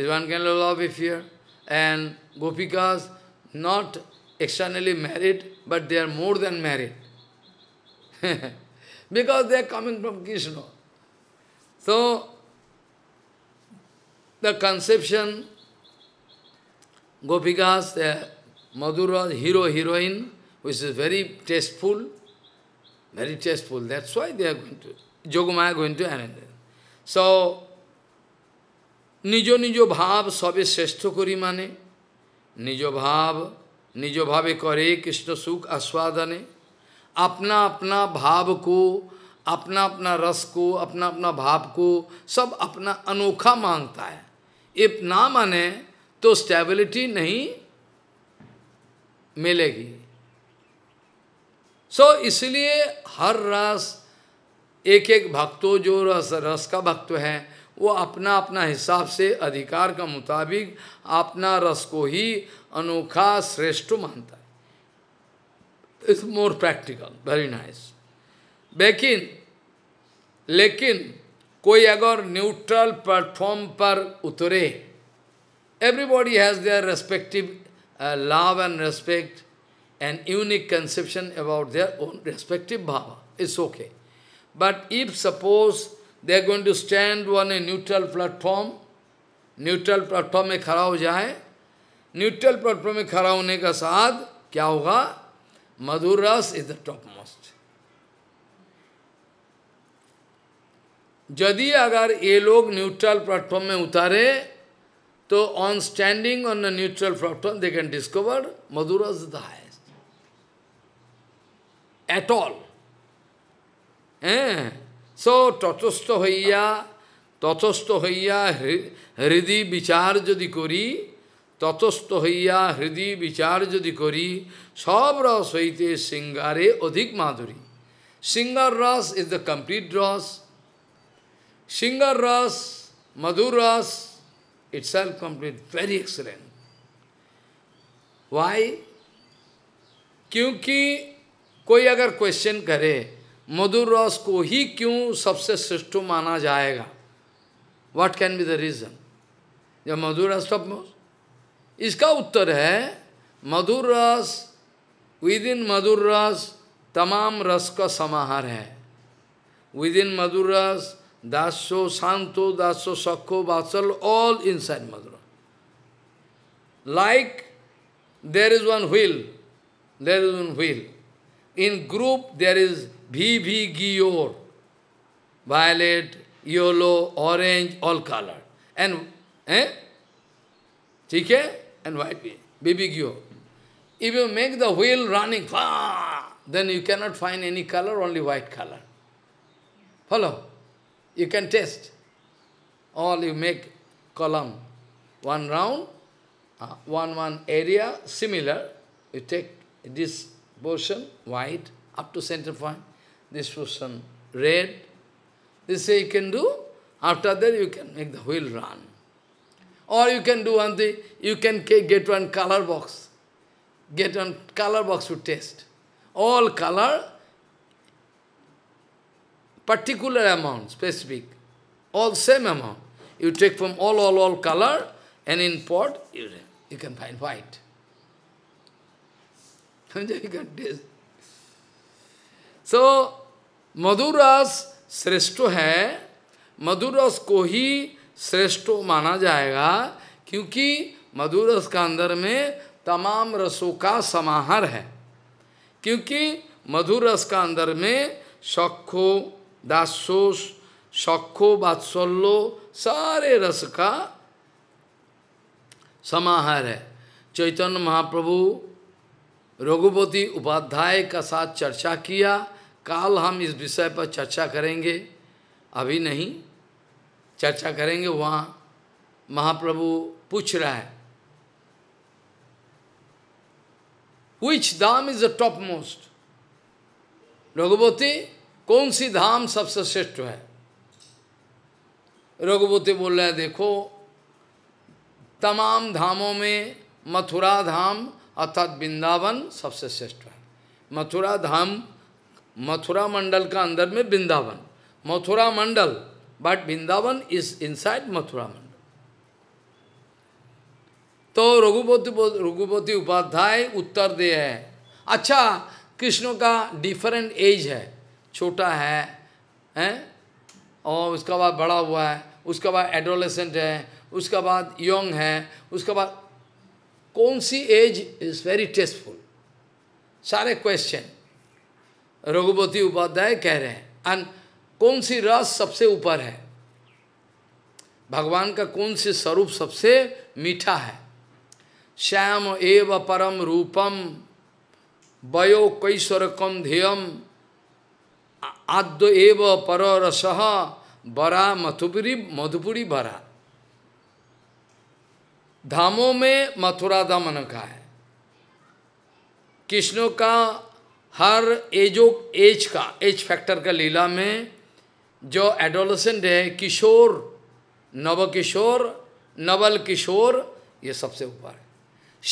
is one can love if your and gopikas not externally married but they are more than married because they are coming from Krishna तो the conception gopikas Madhura, hero, heroine, which is very tasteful, very tasteful. That's why they are going to, Jogamaya going to another. So, nijo nijo bhav sabe seshto kori mane, nijo bhav, nijo bhave kare krishna Suk aswadane, Apna Apna भाव को Apna अपना रस को अपना अपना भाव को सब अपना अनोखा मांगता है इफ ना माने तो स्टेबिलिटी नहीं मिलेगी सो so, इसलिए हर रस एक एक भक्तों जो रस रस का भक्त है वो अपना अपना हिसाब से अधिकार का मुताबिक अपना रस को ही अनोखा श्रेष्ठ मानता है it's more practical very nice लेकिन लेकिन कोई अगर न्यूट्रल प्लेटफॉर्म पर उतरे everybody has their respective uh, love and respect and unique conception about their own respective bhava. It's okay. But if suppose they are going to stand on a neutral platform, neutral platform mein khara ho jaye, neutral platform mein khara hone ka साथ kya hoga? मधुर रस is the top most यदि अगर ये लोग neutral platform में उतारे So on standing on a neutral platform, they can discover Madura is the highest. At all. Eh? So tatosto hoiya, tatosto hoiya hridi bichar jodi kori, tatosto hoiya hridi bichar jodi kori, sabra ras singare odhik madhuri. Singar ras is the complete ras. Singar ras, madhur ras, itself complete, very excellent. Why? क्योंकि कोई अगर question करे मधुर रस को ही क्यों सबसे श्रेष्ठ माना जाएगा what can be the reason जब मधुर रस टॉप इसका उत्तर है मधुर रस विद इन मधुर रस तमाम रस का समाहार है विद इन मधुर रस Dasyo, Santo, Dasyo, Sakho, Vatsal, all inside Madura. Like there is one wheel, there is one wheel. In group there is Bhibi or violet, yellow, orange, all color. And, eh? TK and white bee, Bhibi Giyor. If you make the wheel running, then you cannot find any color, only white color. Follow? You can test. All you make column. One round, uh, one one area, similar. You take this portion, white, up to center point. This portion, red. This way you can do. After that, you can make the wheel run. Or you can do one thing, you can get one color box. Get one color box to test. All color particular amount, specific, all same amount. You take from all, all, all color, and in pot, you, you can find white. So, Madhuras श्रेष्ठ hai, Madhuras ko hi श्रेष्ठ mana jayega, kyunki Madhuras ka andar mein tamam raso ka samahar hai. Kyunki Madhuras ka andar mein shakho, दासो सौखो बात्सल्यो सारे रस का समाहार है चैतन्य महाप्रभु रघुपति उपाध्याय का साथ चर्चा किया काल हम इस विषय पर चर्चा करेंगे अभी नहीं चर्चा करेंगे वहाँ महाप्रभु पूछ रहा है विच दाम is the topmost Raghupati कौन सी धाम सबसे श्रेष्ठ है रघुपति बोल रहे देखो तमाम धामों में मथुरा धाम अर्थात वृंदावन सबसे श्रेष्ठ है मथुरा धाम मथुरा मंडल का अंदर में वृंदावन मथुरा मंडल but Vrindavan is inside Mathura मंडल तो रघुपति रघुपति उपाध्याय उत्तर दे है अच्छा कृष्ण का डिफरेंट एज है छोटा है हैं और उसका बाद बड़ा हुआ है उसका बाद एडोलेसेंट है उसका बाद यंग है उसका बाद कौन सी एज इज वेरी टेस्टफुल सारे क्वेश्चन रघुपति उपाध्याय कह रहे हैं एंड कौन सी रस सबसे ऊपर है भगवान का कौन से स्वरूप सबसे मीठा है श्याम एव परम रूपम वयो कैश्वरकम ध्येयम आद्य एव पर सह बरा मथुपुरी मधुपुरी बरा धामों में मथुरा दमन का है कृष्णों का हर एजो एज का एज फैक्टर का लीला में जो एडोलसेंट है किशोर नव किशोर नवल किशोर ये सबसे ऊपर है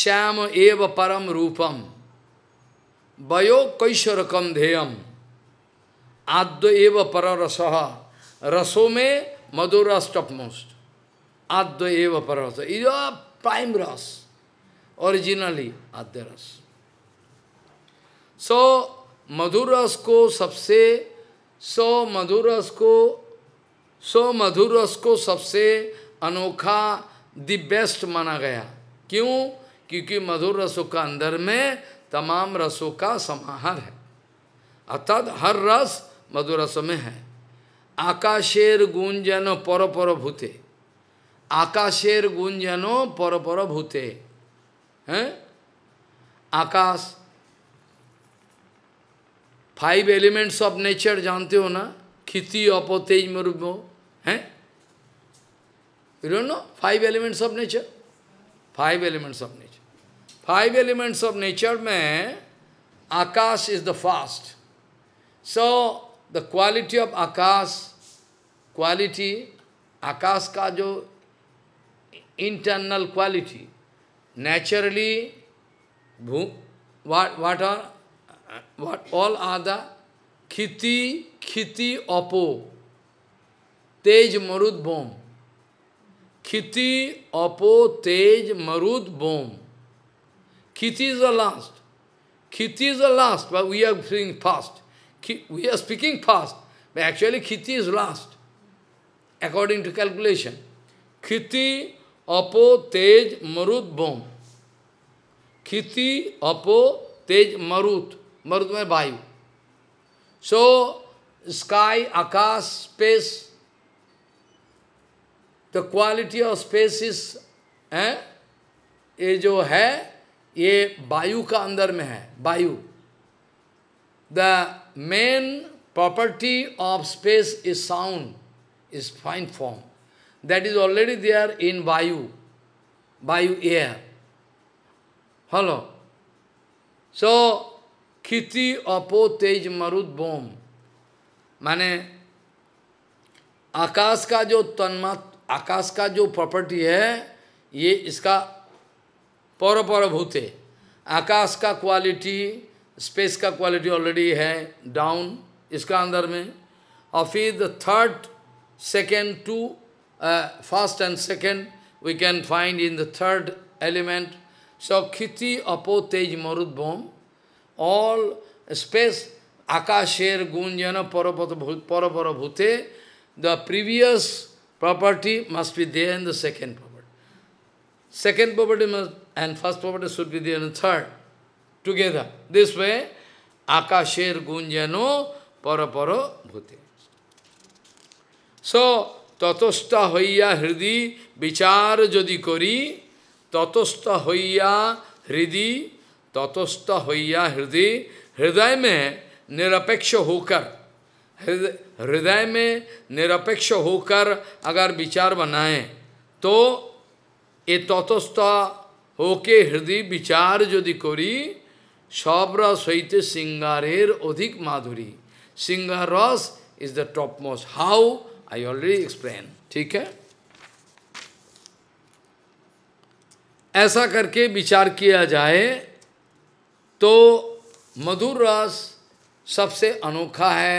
श्याम एव परम रूपम वयो कैशोरकम ध्येयम आद्य एव पर रस रसो में मधुरस रस टॉप मोस्ट आद्य एव पर रस इज अ प्राइम रस ओरिजिनली आद्य रस सो मधुर रस को सबसे सो मधुरस रस को सो मधुर रस को सबसे अनोखा द बेस्ट माना गया क्यों क्योंकि मधुर रसों का अंदर में तमाम रसों का समाहार है अर्थात हर रस मधुरस में है आकाशेर गुंजन पर पर भूते आकाशेर गुंजनो पर पर भूते हैं आकाश फाइव एलिमेंट्स ऑफ नेचर जानते हो ना खिति अपतेज मरुभ हैं know five elements of nature five elements of nature five elements of nature में आकाश is the first so the quality of Akash, quality, Akash ka jo internal quality, naturally, what, what are, what all are the khiti, khiti, apo, तेज मरुद बोम खिति अपो तेज मरुद बोम खिति इज द लास्ट खिति is the last we are feeling first We are speaking fast, but actually Khiti is last, according to calculation. Khiti, Apo, Tej, Marut, Bom. Khiti, Apo, Tej, Marut. Marut means Bayu. So, sky, Akash, space, the quality of space is, eh, ये जो है ये वायु का अंदर में है वायु the main property of space is sound, is fine form. That is already there in Vayu, Vayu air. Hello. So, Kiti Apo Tej Marud Bom. Mane आकाश का जो तन्मात आकाश का जो प्रॉपर्टी है ये इसका पौर पौरभूते आकाश का स्पेस का क्वालिटी ऑलरेडी है डाउन इसका अंदर में और फिर the third second to first and second we can find in the third element so खिति अपो तेज मरुद बोम ऑल स्पेस आकाशेर गुंजन पर पर पर भूते the previous property must be there in the second property second property must and first property should be there in third together. This way, akasher gunjano paraparo bhute. So, tatoshta hoya hridi vichar jodi kori, tatoshta hoya hridi, tatoshta hoya hridi, हृदय में निरपेक्ष hokar, हृदय में निरपेक्ष होकर अगर विचार बनाए तो ये तौतस्था होके हृदय विचार यदि करी Shabra Swaite Singarer Odhik Madhuri. Singar Ras is the topmost. How? I already explained. ठीक है ऐसा करके विचार किया जाए तो मधुर रस सबसे अनोखा है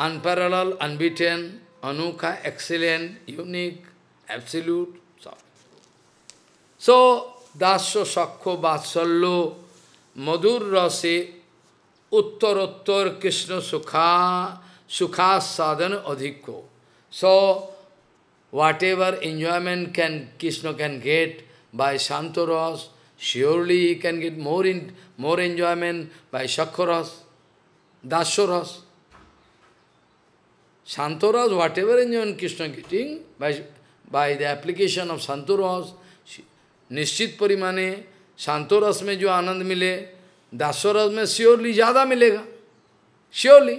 अनपैरल अनबिटेन अनोखा एक्सीलेंट यूनिक एब्सोल्यूट सब सो दास्य सख्य बात्सल्य Madhur Rase Uttar Krishna Sukha Sukha Sadhana Adhikko. So, whatever enjoyment can Krishna can get by Shantaras, surely he can get more, in, more enjoyment by shakuras dasuras Santoras, whatever enjoyment Krishna getting, by, by the application of Santoras, Nishchit Parimane, Shanto रस में जो आनंद मिले दासोरस में surely ज़्यादा मिलेगा surely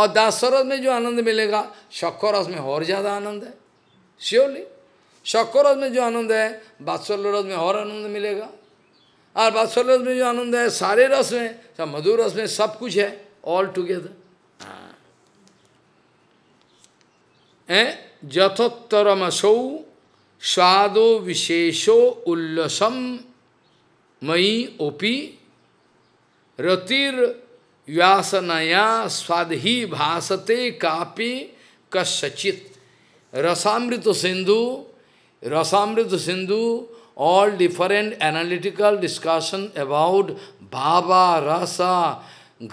और दासोरस में जो आनंद मिलेगा रस में और ज़्यादा आनंद है श्योरली शक्कोरस में जो आनंद है बात्सल्य रस में और आनंद मिलेगा और बात्सल्य रस में जो आनंद है सारे रस में सब मधुर रस में सब कुछ है ऑल टुगेदर हाँ। जथोत्तरमसौ स्वादो विशेषो उल्लसम मई ओपी रतिर व्यासनया स्वादही भाषते कापि कसचित Rasamrita Sindhu Rasamrita Sindhu all different analytical discussion about बाबा रसा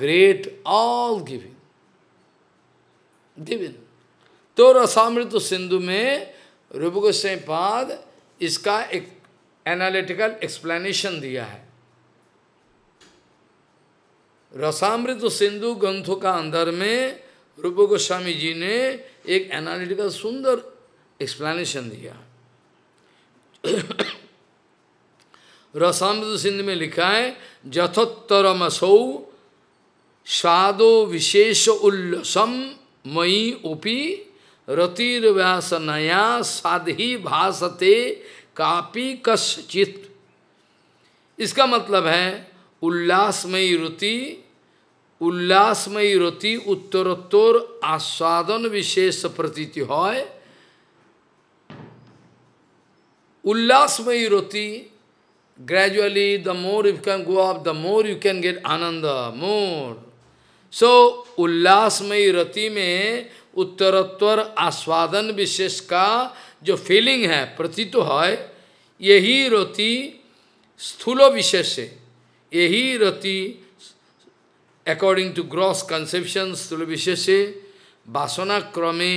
ग्रेट ऑल गिविंग गिविन तो रसामृत सिंधु में रूप गोसाई पाद इसका एक एनालिटिकल एक्सप्लेनेशन दिया है रसामृत सिंधु ग्रंथों का अंदर में रूप गोस्वामी जी ने एक एनालिटिकल सुंदर एक्सप्लेनेशन दिया रसामृत सिंधु में लिखा है मसौ स्वादो विशेष उल्लसम मई उपी रतिर्व्यासनया साधि भाषते कापी कश्चित इसका मतलब है उल्लासमयी रुति उल्लासमयी रुति उत्तरोत्तर आस्वादन विशेष प्रतीति है Ullasmayi Roti, gradually the more you can go up, the more you can get ananda, more. So, Ullasmayi Roti में उत्तरोत्तर आस्वादन विशेष का जो फीलिंग है प्रतीत है यही रति स्थूल विशेष यही रति अकॉर्डिंग टू ग्रॉस कंसेप्शन स्थूल विशेष वासना क्रमे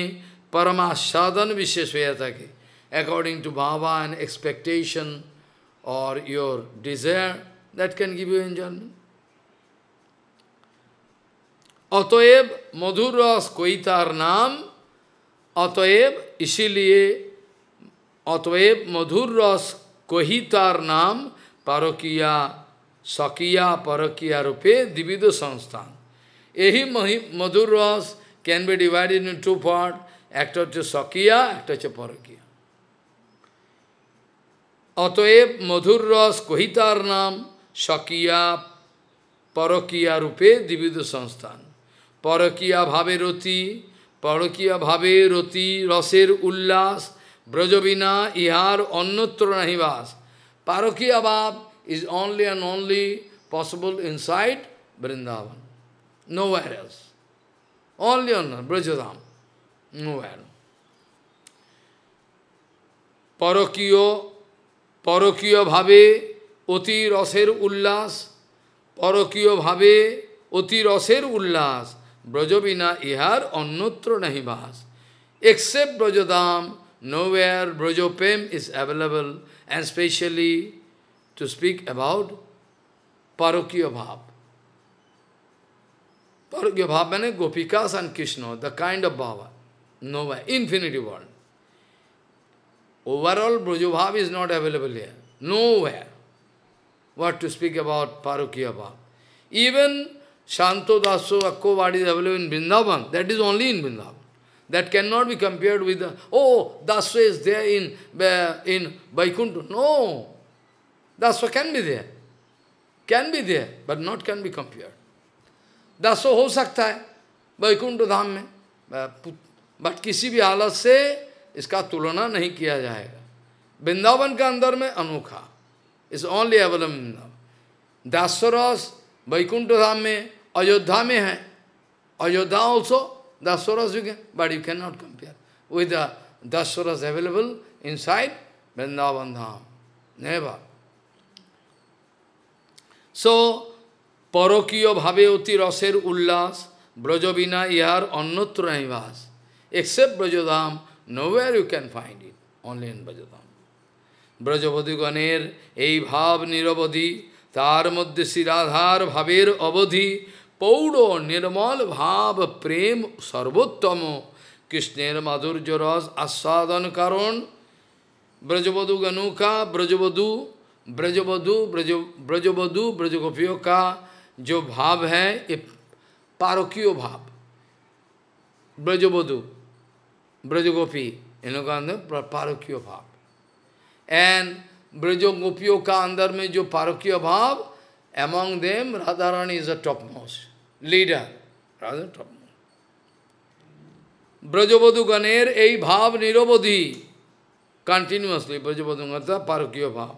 परमासाधन विशेष व्यता के according to bhava and expectation or your desire, that can give you enjoyment. अतएव मधुर रस कोई तार नाम अतएव इसीलिए অতএব মধুর রস কহি তার নাম পারকিয়া সকিয়া পরকিয়া রূপে দিবিদ সংস্থান এই মধুর রস can be divided in two part একটা হচ্ছে সকিয়া একটা হচ্ছে পরকিয়া অতএব মধুর রস কহিতার নাম সকিয়া পরকিয়া রূপে দিবিদ সংস্থান পরকিয়া ভাবের অতি পরকিয়া ভাবের অতি রসের উল্লাস ব্রজবিনা ইহার অন্যত্র নাহিবাস পারকীয় অভাব is only and only possible in Vrindavan no else only on Brajdham no পরকীয় পরকীয়ভাবে অতি রসের উল্লাস পরকীয়ভাবে অতি রসের উল্লাস ব্রজবিনা ইহার অন্যত্র নাহিবাস except Brajdham Nowhere Brajopem is available, and specially to speak about Parakya Bhav. Parakya Bhav means Gopikas and Krishna, the kind of Bhava. Nowhere, infinity world. Overall, Brajobhav is not available here. Nowhere. What to speak about Parukya Bhav. Even Shanto Daso Akko, available in Vrindavan, that is only in Vrindavan. That cannot be compared with, the, oh, Daswa is there in, in Vaikuntha. No. Daswa can be there. Can be there, but not can be compared. Daswa हो सकता है वैकुंठ धाम में but किसी भी हालत से इसका तुलना नहीं किया जाएगा वृंदावन का अंदर में अनोखा इज ओनली अवलम वृंदावन दासरस Vaikuntha dham mein, Ayodhya mein hai. Ayodhya also, Dasaras you can, but you cannot compare with the Dasaras available inside Vrindavan Dham. Never. So, পরকীয় ভাবে অতি রসের উল্লাস ব্রজ বিনা ইহার অন্যত্র নিবাস except Brajdham nowhere you can find it only in Brajdham ব্রজবধূগণের এই ভাব নিরবধি তার মধ্যে শ্রীরাধার ভাবের অবধি पौड़ निर्मल भाव प्रेम सर्वोत्तम कृष्णेर माधुर्य रस आस्वादन कारण ब्रजवधु गनु का ब्रजवधु ब्रजवधु ब्रज ब्रजवधु ब्रजगोपियों का जो भाव है ये पारोकीय भाव ब्रजवधु ब्रजगोपी इनका का अंदर पारोकीय भाव एंड ब्रजगोपियों का अंदर में जो पारोकीय भाव Among them, Radharani is the topmost, leader, rather topmost. Brajavadu Ganer, ei bhav nirobodhi, continuously, Brajavadu Ganer, parukiya bhav.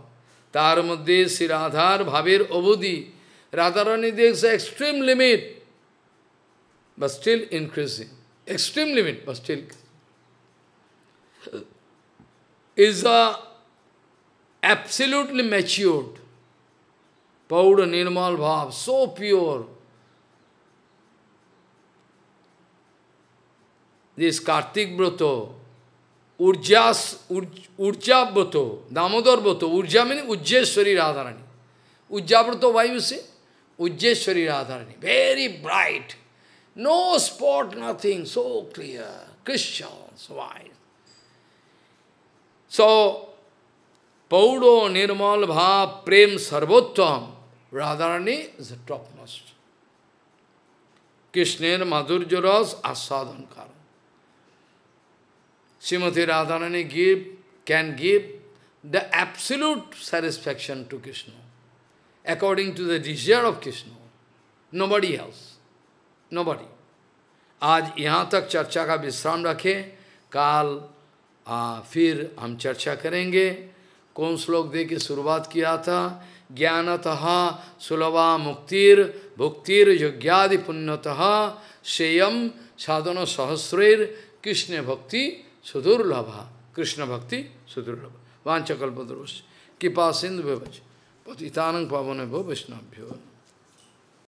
Tar madhye siradhar bhavir obudhi, Radharani takes extreme limit, but still increasing. Extreme limit, but still is a absolutely matured. Paud Nirmal Bhav, so pure. This Kartik Brato, Urjas, Urja Brato, Damodar Brato, Urja meaning Ujjeshwari Radharani. Ujja Brato, why you say? Ujjeshwari Radharani, very bright. No spot, nothing, so clear. Crystals, wise. So, Paudo Nirmal Bhav Prem Sarvottam Radharani is the topmost. Krishner Madhurjaras Asadhan Karam. Srimati Radharani give, can give the absolute satisfaction to Krishna, according to the desire of Krishna. Nobody else. Nobody. आज यहाँ तक चर्चा का विश्राम रखें काल आ, फिर हम चर्चा करेंगे कौन श्लोक दे के शुरुआत किया ज्ञानतः सुलभा मुक्तिर भुक्तिर यज्ञादि पुण्यत श्रेयम साधन सहस्रेर कृष्ण भक्ति सुदुर्लभा कृष्ण भक्ति सुदुर्लभ वाचकल्पद्रोश कृपा सिंधु पतितानंग पावन भो वैष्णव्यो